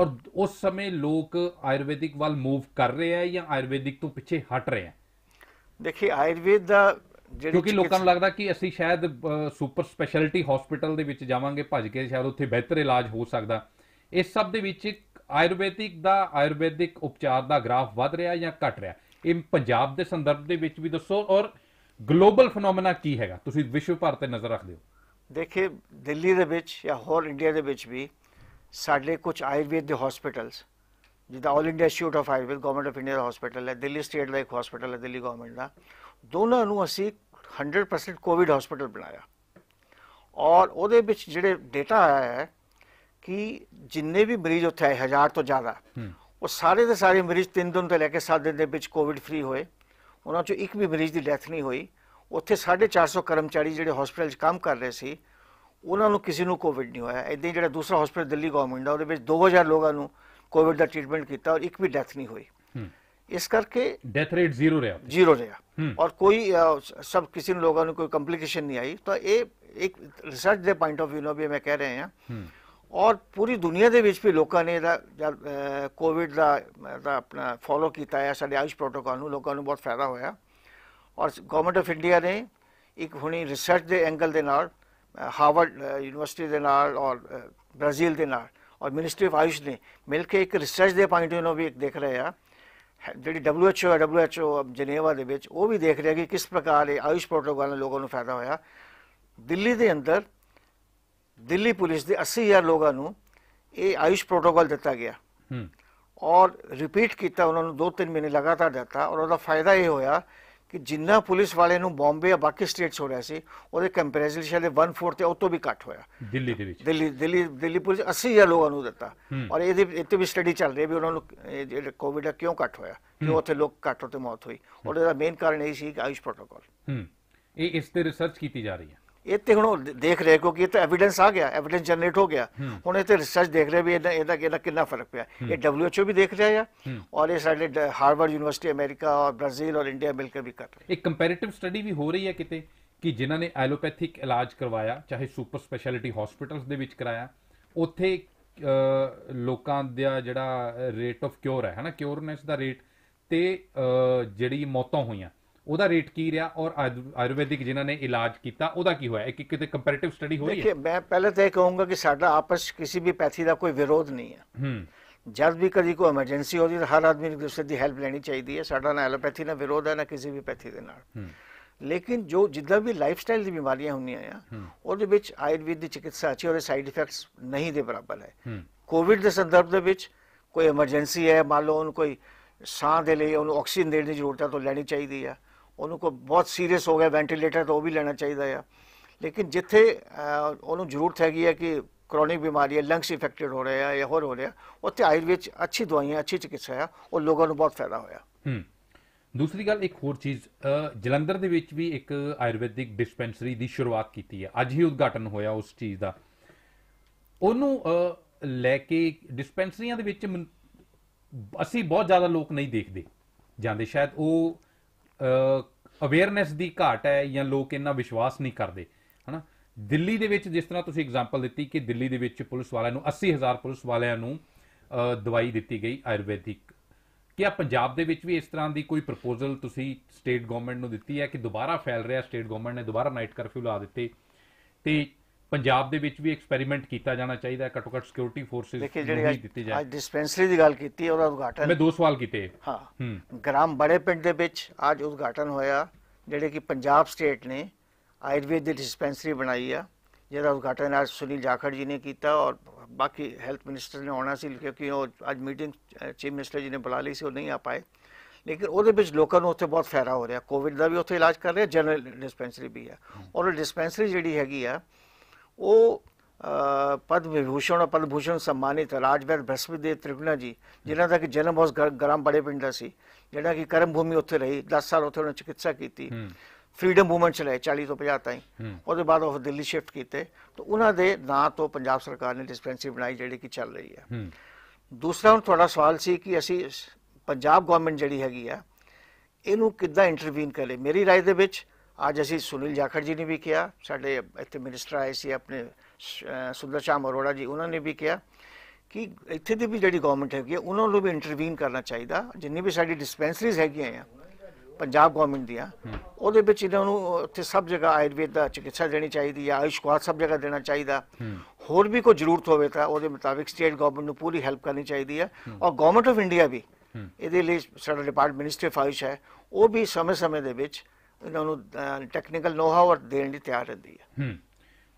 ਔਰ ਉਸ ਸਮੇਂ ਲੋਕ ਆਯੁਰਵੈਦਿਕ ਵੱਲ ਮੂਵ ਕਰ ਰਹੇ ਆ ਜਾਂ ਆਯੁਰਵੈਦਿਕ ਤੋਂ ਪਿੱਛੇ ਹਟ ਰਹੇ ਆ ਦੇਖੀ ਆਯੁਰਵੇਦ ਦਾ ਜਿਹੜੀ ਕਿਉਂਕਿ ਲੋਕਾਂ ਨੂੰ ਲੱਗਦਾ ਕਿ ਅਸੀਂ ਸ਼ਾਇਦ ਸੁਪਰ ਸਪੈਸ਼ਲਿਟੀ ਹਸਪੀਟਲ ਦੇ ਵਿੱਚ ਜਾਵਾਂਗੇ ਭੱਜ ਕੇ ਸ਼ਾਇਦ ਉੱਥੇ ਬਿਹਤਰ ਇਲਾਜ ਹੋ ਸਕਦਾ ਇਸ ਸਭ ਦੇ ਵਿੱਚ ਆਯੁਰਵੈਦਿਕ ਦਾ ਆਯੁਰਵੈਦਿਕ ਉਪਚਾਰ ਦਾ ਗ੍ਰਾਫ ਵੱਧ ਰਿਹਾ ਜਾਂ ਘਟ ਰਿਹਾ ਇਹ ਪੰਜਾਬ ਦੇ ਸੰਦਰਭ ਦੇ ਵਿੱਚ ਵੀ ਦੱਸੋ ਔਰ ਗਲੋਬਲ ਫੀਨੋਮੀਨਾ ਕੀ ਹੈਗਾ ਤੁਸੀਂ ਵਿਸ਼ਵ ਭਰ ਤੇ ਨਜ਼ਰ ਰੱਖਦੇ ਹੋ ਦੇਖੇ ਦਿੱਲੀ ਦੇ ਵਿੱਚ ਜਾਂ ਹੋਰ ਇੰਡੀਆ ਦੇ ਵਿੱਚ ਵੀ ਸਾਡੇ ਕੁਝ ਆਯੁਰਵੇਦ ਦੇ ਹਸਪੀਟਲਸ ਜਿਦਾ ਆਲ ਇੰਡੀਆ ਸ਼ੂਟ of Ayurveda government of India ਦਾ ਹਸਪੀਟਲ ਹੈ ਦਿੱਲੀ ਸਟੇਟ ਦਾ ਇੱਕ ਹਸਪੀਟਲ ਹੈ ਦਿੱਲੀ ਗਵਰਨਮੈਂਟ ਦਾ ਦੋਨਾਂ ਨੂੰ ਅਸੀਂ 100% ਕੋਵਿਡ ਹਸਪੀਟਲ ਬਣਾਇਆ ਔਰ ਉਹਦੇ ਵਿੱਚ ਜਿਹੜੇ ਡਾਟਾ ਆਇਆ ਹੈ ਕਿ ਜਿੰਨੇ ਵੀ ਮਰੀਜ਼ ਉੱਥੇ ਆਏ ਹਜ਼ਾਰ ਤੋਂ ਜ਼ਿਆਦਾ ਉਹ ਸਾਰੇ ਦੇ ਸਾਰੇ ਮਰੀਜ਼ 3 ਦਿਨ ਤੋਂ ਲੈ ਕੇ 7 ਦਿਨ ਦੇ ਵਿੱਚ ਕੋਵਿਡ ਫ੍ਰੀ ਹੋਏ ਉਹਨਾਂ ਚੋਂ ਇੱਕ ਵੀ ਮਰੀਜ਼ ਦੀ ਡੈਥ ਨਹੀਂ ਹੋਈ ਉੱਥੇ 450 ਕਰਮਚਾਰੀ ਜਿਹੜੇ ਹਸਪੀਟਲ 'ਚ ਕੰਮ ਕਰ ਰਹੇ ਸੀ ਉਹਨਾਂ ਨੂੰ ਕਿਸੇ ਨੂੰ ਕੋਵਿਡ ਨਹੀਂ ਹੋਇਆ ਇਦਾਂ ਹੀ ਜਿਹੜਾ ਦੂਸਰਾ ਹਸਪੀਟਲ ਦਿੱਲੀ ਗਵਰਨਮੈਂਟ ਦਾ ਉਹਦੇ ਵਿੱਚ 2000 ਲੋਕਾਂ ਨੂੰ ਕੋਵਿਡ ਦਾ ਟ੍ਰੀਟਮੈਂਟ ਕੀਤਾ ਔਰ ਇੱਕ ਵੀ ਡੈਥ ਨਹੀਂ ਹੋਈ ਇਸ ਕਰਕੇ ਡੈਥ ਰੇਟ ਜ਼ੀਰੋ ਰਿਹਾ ਜ਼ੀਰੋ ਰਿਹਾ ਔਰ ਕੋਈ ਸਭ ਕਿਸੇ ਨੂੰ ਲੋਕਾਂ ਨੂੰ ਕੋਈ ਕੰਪਲਿਕੇਸ਼ਨ ਨਹੀਂ ਆਈ ਤਾਂ ਇਹ ਇੱਕ ਰਿਸਰਚ ਦੇ ਪੁਆਇੰਟ ਆਫ View ਨੋ ਵੀ ਮੈਂ ਕਹਿ ਰਹੇ ਹਾਂ ਔਰ ਪੂਰੀ ਦੁਨੀਆ ਦੇ ਵਿੱਚ ਵੀ ਲੋਕਾਂ ਨੇ ਇਹਦਾ ਕੋਵਿਡ ਦਾ ਦਾ ਆਪਣਾ ਫੋਲੋ ਕੀਤਾ ਹੈ ਸਾਡੇ ਆਯੁਸ਼ ਪ੍ਰੋਟੋਕਾਲ ਨੂੰ ਲੋਕਾਂ ਨੂੰ ਬਹੁਤ ਫਾਇਦਾ ਹੋਇਆ ਔਰ ਗਵਰਨਮੈਂਟ ਆਫ ਇੰਡੀਆ ਨੇ ਇੱਕ ਹੁਣੀ ਰਿਸਰਚ ਦੇ ਐਂਗਲ ਦੇ ਨਾਲ ਹਾਰਵਰਡ ਯੂਨੀਵਰਸਿਟੀ ਦੇ ਨਾਲ ਔਰ ਬ੍ਰਾਜ਼ੀਲ ਦੇ ਨਾਲ ਔਰ ਮਿਨਿਸਟਰੀ ਆਫ ਆਯੁਸ਼ ਨੇ ਮਿਲ ਕੇ ਇੱਕ ਰਿਸਰਚ ਦੇ ਪੁਆਇੰਟ ਨੂੰ ਵੀ ਇੱਕ ਦੇਖ ਰਹੇ ਆ ਜਿਹੜੀ WHO ਹੈ WHO ਜਨੇਵਾ ਦੇ ਵਿੱਚ ਉਹ ਵੀ ਦੇਖ ਰਿਹਾ ਕਿ ਕਿਸ ਪ੍ਰਕਾਰ ਇਹ ਆਯੁਸ਼ ਪ੍ਰੋਟੋਕਾਲ ਨਾਲ ਲੋਕਾਂ ਨੂੰ ਫਾਇਦਾ ਹੋਇਆ ਦਿੱਲੀ ਦੇ ਅੰਦਰ ਦਿੱਲੀ ਪੁਲਿਸ ਦੇ 80000 ਲੋਕਾਂ ਨੂੰ ਇਹ ਆਯੁਸ਼ ਪ੍ਰੋਟੋਕਾਲ ਦਿੱਤਾ ਗਿਆ ਹੂੰ ਔਰ ਰਿਪੀਟ ਕੀਤਾ ਉਹਨਾਂ ਨੂੰ 2-3 ਮਹੀਨੇ ਲਗਾਤਾਰ ਦਿੱਤਾ ਔਰ ਉਹਦਾ ਫਾਇਦਾ ਇਹ ਹੋਇਆ ਕਿ ਜਿੰਨਾ ਪੁਲਿਸ ਵਾਲੇ ਨੂੰ ਬੰਬੇ ਜਾਂ ਬਾਕੀ ਸਟੇਟਸ ਹੋ ਰਿਹਾ ਸੀ ਉਹਦੇ ਕੰਪੈਰੀਸ਼ਨ ਦੇ ਸ਼ਾਇਦ 1/4 ਤੇ ਉਹ ਤੋਂ ਵੀ ਘੱਟ ਹੋਇਆ ਦਿੱਲੀ ਦੇ ਵਿੱਚ ਦਿੱਲੀ ਦਿੱਲੀ ਦਿੱਲੀ ਪੁਲਿਸ 80000 ਲੋਕਾਂ ਨੂੰ ਦਿੱਤਾ ਔਰ ਇਹਦੇ ਇੱਥੇ ਵੀ ਸਟੱਡੀ ਚੱਲ ਰਹੀ ਹੈ ਵੀ ਉਹਨਾਂ ਨੂੰ ਜਿਹੜਾ ਕੋਵਿਡ ਕਿਉਂ ਘੱਟ ਹੋਇਆ ਕਿਉਂ ਉੱਥੇ ਲੋਕ ਘੱਟ ਹੋਤੇ ਮੌਤ ਹੋਈ ਔਰ ਇਹਦਾ ਮੇਨ ਕਾਰਨ ਇਹ ਸੀ ਕਿ ਆਯੁਸ਼ ਪ੍ਰੋਟੋਕਾਲ ਹੂੰ ਇਹ ਇਸ ਤੇ ਰਿਸਰਚ ਕੀਤੀ ਜਾ ਰਹੀ ਹੈ ਇੱਥੇ ਹੁਣ ਦੇਖ ਰਹੇ ਕਿਉਂਕਿ ਇਹ ਤਾਂ ਐਵੀਡੈਂਸ ਆ ਗਿਆ ਐਵੀਡੈਂਸ ਜਨਰੇਟ ਹੋ ਗਿਆ ਹੁਣ ਇਹ ਤੇ ਰਿਸਰਚ ਦੇਖ ਰਹੇ ਵੀ ਇਹਦਾ ਇਹਦਾ ਕਿੰਨਾ ਫਰਕ ਪਿਆ ਇਹ WHO ਵੀ ਦੇਖ ਰਿਹਾ ਆ ਔਰ ਇਹ ਸਾਡੇ ਹਾਰਵਰਡ ਯੂਨੀਵਰਸਿਟੀ ਅਮਰੀਕਾ ਔਰ ਬ੍ਰਾਜ਼ੀਲ ਔਰ ਇੰਡੀਆ ਮਿਲ ਕੇ ਵੀ ਕਰ ਰਹੇ ਇੱਕ ਕੰਪੈਰੀਟਿਵ ਸਟੱਡੀ ਵੀ ਹੋ ਰਹੀ ਹੈ ਕਿਤੇ ਕਿ ਜਿਨ੍ਹਾਂ ਨੇ ਐਲੋਪੈਥਿਕ ਇਲਾਜ ਕਰਵਾਇਆ ਚਾਹੇ ਸੁਪਰ ਸਪੈਸ਼ਲਿਟੀ ਹਸਪੀਟਲਸ ਦੇ ਵਿੱਚ ਕਰਾਇਆ ਉੱਥੇ ਲੋਕਾਂ ਦਾ ਜਿਹੜਾ ਰੇਟ ਆਫ ਕਿਉਰ ਹੈ ਹਨਾ ਕਿਉਰਨੈਸ ਦਾ ਰੇਟ ਤੇ ਜਿਹੜੀ ਮੌਤਾਂ ਹੋਈਆਂ ਉਹਦਾ ਰੇਟ ਕੀ ਰਿਹਾ ਔਰ ਆਯੁਰਵੈਦਿਕ ਜਿਨ੍ਹਾਂ ਨੇ ਇਲਾਜ ਕੀਤਾ ਉਹਦਾ ਕੀ ਹੋਇਆ ਇੱਕ ਇੱਕ ਤੇ ਕੰਪੈਰੀਟਿਵ ਸਟੱਡੀ ਹੋ ਰਹੀ ਹੈ ਦੇਖिए ਮੈਂ ਪਹਿਲੇ ਤਾਂ ਇਹ ਕਹੂੰਗਾ ਕਿ ਸਾਡਾ ਆਪਸ ਕਿਸੇ ਵੀ ਪੈਥੀ ਦਾ ਕੋਈ ਵਿਰੋਧ ਨਹੀਂ ਹੈ ਹੂੰ ਜਦ ਵੀ ਕਦੀ ਕੋਈ ਐਮਰਜੈਂਸੀ ਹੋਦੀ ਤਾਂ ਹਰ ਆਦਮੀ ਨੂੰ ਦੂਸਰੇ ਦੀ ਹੈਲਪ ਲੈਣੀ ਚਾਹੀਦੀ ਹੈ ਸਾਡਾ ਨਾ ਐਲੋਪੈਥੀ ਨਾਲ ਵਿਰੋਧ ਹੈ ਨਾ ਕਿਸੇ ਵੀ ਪੈਥੀ ਦੇ ਨਾਲ ਲੇਕਿਨ ਜੋ ਜਿੱਦਾਂ ਵੀ ਲਾਈਫ ਸਟਾਈਲ ਦੀ ਬਿਮਾਰੀਆਂ ਹੁੰਦੀਆਂ ਆ ਉਹਦੇ ਵਿੱਚ ਆਯੁਰਵੇਦ ਦੀ ਚਿਕਿਤਸਾ ਅੱਛੀ ਔਰ ਸਾਈਡ ਇਫੈਕਟਸ ਨਹੀਂ ਦੇ ਬਰਾਬਰ ਹੈ ਕੋਵਿਡ ਦੇ ਸੰਦਰਭ ਦੇ ਵਿੱਚ ਕੋਈ ਐਮਰਜੈਂਸੀ ਹੈ ਮੰਨ ਲਓ ਉਹਨੂੰ ਕੋਈ ਸਾਹ ਦੇ ਲਈ ਉਹਨੂੰ ਆਕਸੀਜਨ ਦੇਣ ਦੀ ਜ਼ਰੂਰਤ ਹੈ ਤਾਂ ਲੈਣੀ ਚਾਹੀਦੀ ਆ ਉਹਨੂੰ ਕੋ ਬਹੁਤ ਸੀਰੀਅਸ ਹੋ ਗਿਆ ਵੈਂਟੀਲੇਟਰ ਤਾਂ ਉਹ ਵੀ ਲੈਣਾ ਚਾਹੀਦਾ ਆ ਲੇਕਿਨ ਜਿੱਥੇ ਉਹਨੂੰ ਜ਼ਰੂਰਤ ਹੈਗੀ ਹੈ ਕਿ ਕ੍ਰੋਨਿਕ ਬਿਮਾਰੀ ਹੈ ਲੰਗਸ ਇਫੈਕਟਡ ਹੋ ਰਿਹਾ ਹੈ ਜਾਂ ਹੋਰ ਹੋ ਰਿਹਾ ਉੱਥੇ ਆਯੁਰਵੇਦ ਅੱਛੀ ਦਵਾਈਆਂ ਅੱਛੀ ਚਿਕਿਤਸਾ ਆ ਉਹ ਲੋਕਾਂ ਨੂੰ ਬਹੁਤ ਫਾਇਦਾ ਹੋਇਆ ਹੂੰ ਦੂਸਰੀ ਗੱਲ ਇੱਕ ਹੋਰ ਚੀਜ਼ ਜਲੰਧਰ ਦੇ ਵਿੱਚ ਵੀ ਇੱਕ ਆਯੁਰਵੈਦਿਕ ਡਿਸਪੈਂਸਰੀ ਦੀ ਸ਼ੁਰੂਆਤ ਕੀਤੀ ਹੈ ਅੱਜ ਹੀ ਉਦਘਾਟਨ ਹੋਇਆ ਉਸ ਚੀਜ਼ ਦਾ ਉਹਨੂੰ ਲੈ ਕੇ ਡਿਸਪੈਂਸਰੀਆਂ ਦੇ ਵਿੱਚ ਅਸੀਂ ਬਹੁਤ ਜ਼ਿਆਦਾ ਲੋਕ ਨਹੀਂ ਦੇਖਦੇ ਜਾਂਦੇ ਸ਼ਾਇਦ ਉਹ ਅਵੇਅਰਨੈਸ ਦੀ ਘਾਟ ਹੈ ਜਾਂ ਲੋਕ ਇੰਨਾ ਵਿਸ਼ਵਾਸ ਨਹੀਂ ਕਰਦੇ ਹਨਾ ਦਿੱਲੀ ਦੇ ਵਿੱਚ ਜਿਸ ਤਰ੍ਹਾਂ ਤੁਸੀਂ ਐਗਜ਼ਾਮਪਲ ਦਿੱਤੀ ਕਿ ਦਿੱਲੀ ਦੇ ਵਿੱਚ ਪੁਲਿਸ ਵਾਲਿਆਂ ਨੂੰ 80000 ਪੁਲਿਸ ਵਾਲਿਆਂ ਨੂੰ ਦਵਾਈ ਦਿੱਤੀ ਗਈ ਆਯੁਰਵੈਦਿਕ ਕਿ ਆ ਪੰਜਾਬ ਦੇ ਵਿੱਚ ਵੀ ਇਸ ਤਰ੍ਹਾਂ ਦੀ ਕੋਈ ਪ੍ਰਪੋਜ਼ਲ ਤੁਸੀਂ ਸਟੇਟ ਗਵਰਨਮੈਂਟ ਨੂੰ ਦਿੱਤੀ ਹੈ ਕਿ ਦੁਬਾਰਾ ਫੈਲ ਰਿਹਾ ਸਟੇਟ ਗਵਰਨਮੈਂਟ ਨੇ ਦੁਬਾਰਾ ਨਾਈਟ ਕਰਫਿਊ ਲਾ ਦਿੱਤੇ ਤੇ ਪੰਜਾਬ ਦੇ ਵਿੱਚ ਵੀ ਐਕਸਪੈਰੀਮੈਂਟ ਕੀਤਾ ਜਾਣਾ ਚਾਹੀਦਾ ਹੈ ਘੱਟੋ ਘੱਟ ਸਿਕਿਉਰਿਟੀ ਫੋਰਸਸ ਦੀ ਦਿੱਤੀ ਜਾਏ ਅੱਜ ਡਿਸਪੈਂਸਰੀ ਦੀ ਗੱਲ ਕੀਤੀ ਉਹਦਾ ਉਦਘਾਟਨ ਮੈਂ ਦੋ ਸਵਾਲ ਕੀਤੇ ਹਾਂ ਗ੍ਰਾਮ ਬੜੇ ਪਿੰਡ ਦੇ ਵਿੱਚ ਅੱਜ ਉਦਘਾਟਨ ਹੋਇਆ ਜਿਹੜੇ ਕਿ ਪੰਜਾਬ ਸਟੇਟ ਨੇ ਆਯੁਰਵੇਦ ਦੀ ਡਿਸਪੈਂਸਰੀ ਬਣਾਈ ਆ ਜਿਹਦਾ ਉਦਘਾਟਨ ਅੱਜ ਸੁਨੀਲ ਜਾਖੜ ਜੀ ਨੇ ਕੀਤਾ ਔਰ ਬਾਕੀ ਹੈਲਥ ਮਿਨਿਸਟਰ ਨੇ ਆਉਣਾ ਸੀ ਕਿਉਂਕਿ ਉਹ ਅੱਜ ਮੀਟਿੰਗ ਚੀਫ ਮਿਨਿਸਟਰ ਜੀ ਨੇ ਬੁਲਾ ਲਈ ਸੀ ਉਹ ਨਹੀਂ ਆ ਪਾਏ ਲੇਕਿਨ ਉਹਦੇ ਵਿੱਚ ਲੋਕਾਂ ਨੂੰ ਉੱਥੇ ਬਹੁਤ ਫਾਇਦਾ ਹੋ ਰਿਹਾ ਕੋਵਿਡ ਦਾ ਵੀ ਉੱਥੇ ਇਲਾਜ ਕਰ ਰਿਹਾ ਜਨਰਲ ਡਿਸਪੈਂਸਰੀ ਵੀ ਆ ਔਰ ਡਿਸਪੈਂਸਰੀ ਜਿਹੜੀ ਹੈਗੀ ਆ ਉਹ ਪਦ ਵਿਭੂਸ਼ਣ ਪਦ ਭੂਸ਼ਣ ਸਨਮਾਨਿਤ ਰਾਜਵੈਦ ਦੇ ਤ੍ਰਿਗਣਾ ਜੀ ਜਿਨ੍ਹਾਂ ਦਾ ਕਿ ਜਨਮ ਉਸ ਗ੍ਰਾਮ ਬੜੇ ਪਿੰਡ ਦਾ ਸੀ ਜਿਹੜਾ ਕਿ ਕਰਮ ਭੂਮੀ ਉੱਥੇ ਰਹੀ 10 ਸਾਲ ਉੱਥੇ ਉਹਨਾਂ ਚਿਕਿਤਸਾ ਕੀਤੀ ਫਰੀडम ਮੂਵਮੈਂਟ ਚਲਾਇਆ 40 ਤੋਂ 50 ਤਾਈਂ ਉਹਦੇ ਬਾਅਦ ਉਹ ਦਿੱਲੀ ਸ਼ਿਫਟ ਕੀਤੇ ਤਾਂ ਉਹਨਾਂ ਦੇ ਨਾਂ ਤੋਂ ਪੰਜਾਬ ਸਰਕਾਰ ਨੇ ਡਿਸਪੈਂਸਰੀ ਬਣਾਈ ਜਿਹੜੀ ਕਿ ਚੱਲ ਰਹੀ ਹੈ ਦੂਸਰਾ ਹੁਣ ਤੁਹਾਡਾ ਸਵਾਲ ਸੀ ਕਿ ਅਸੀਂ ਪੰਜਾਬ ਗਵਰਨਮੈਂਟ ਜਿਹੜੀ ਹੈਗੀ ਆ ਇਹਨੂੰ ਕਿੱਦਾਂ ਇੰਟਰਵੀਨ ਕਰੇ ਮੇਰੀ رائے ਦੇ ਵਿੱਚ ਅੱਜ ਅਸੀਂ ਸੁਨੀਲ ਜਾਖੜ ਜੀ ਨੇ ਵੀ ਕਿਹਾ ਸਾਡੇ ਇੱਥੇ ਮਿਨਿਸਟਰ ਆਏ ਸੀ ਆਪਣੇ ਸੁੰਦਰ ਸ਼ਾਮ ਅਰੋੜਾ ਜੀ ਉਹਨਾਂ ਨੇ ਵੀ ਕਿਹਾ ਕਿ ਇੱਥੇ ਦੀ ਵੀ ਜਿਹੜੀ ਗਵਰਨਮੈਂਟ ਹੈਗੀ ਉਹਨਾਂ ਨੂੰ ਵੀ ਇੰਟਰਵੀਨ ਕਰਨਾ ਚਾਹੀਦਾ ਜਿੰਨੀ ਵੀ ਸਾਡੀ ਡਿਸਪੈਂਸਰੀਜ਼ ਹੈਗੀਆਂ ਆ ਪੰਜਾਬ ਗਵਰਨਮੈਂਟ ਦੀਆਂ ਉਹਦੇ ਵਿੱਚ ਇਹਨਾਂ ਨੂੰ ਉੱਥੇ ਸਭ ਜਗ੍ਹਾ ਆਯੁਰਵੇਦ ਦਾ ਚਿਕਿਤਸਾ ਦੇਣੀ ਚਾਹੀਦੀ ਆ ਆਯੁਸ਼ ਸਭ ਜਗ੍ਹਾ ਦੇਣਾ ਚਾਹੀਦਾ ਹੋਰ ਵੀ ਕੋਈ ਜ਼ਰੂਰਤ ਹੋਵੇ ਤਾਂ ਉਹਦੇ ਮੁਤਾਬਿਕ ਸਟੇਟ ਗਵਰਨਮੈਂਟ ਨੂੰ ਪੂਰੀ ਹੈਲਪ ਕਰਨੀ ਚਾਹੀਦੀ ਆ ਔਰ ਗਵਰਨਮੈਂਟ ਆਫ ਇੰਡੀਆ ਵੀ ਇਹਦੇ ਲਈ ਸਾਡਾ ਡਿਪਾਰਟਮੈਂਟ ਮਿਨਿਸਟਰੀ ਆਫ ਹੈ ਉਹ ਵੀ ਸਮੇਂ-ਸਮੇਂ ਦੇ ਵਿੱਚ ਇਹਨਾਂ ਨੂੰ ਟੈਕਨੀਕਲ ਨੋਹਾਉ ਵਰ ਦੇਣ ਲਈ ਤਿਆਰ ਰਹਿੰਦੀ ਹੈ ਹੂੰ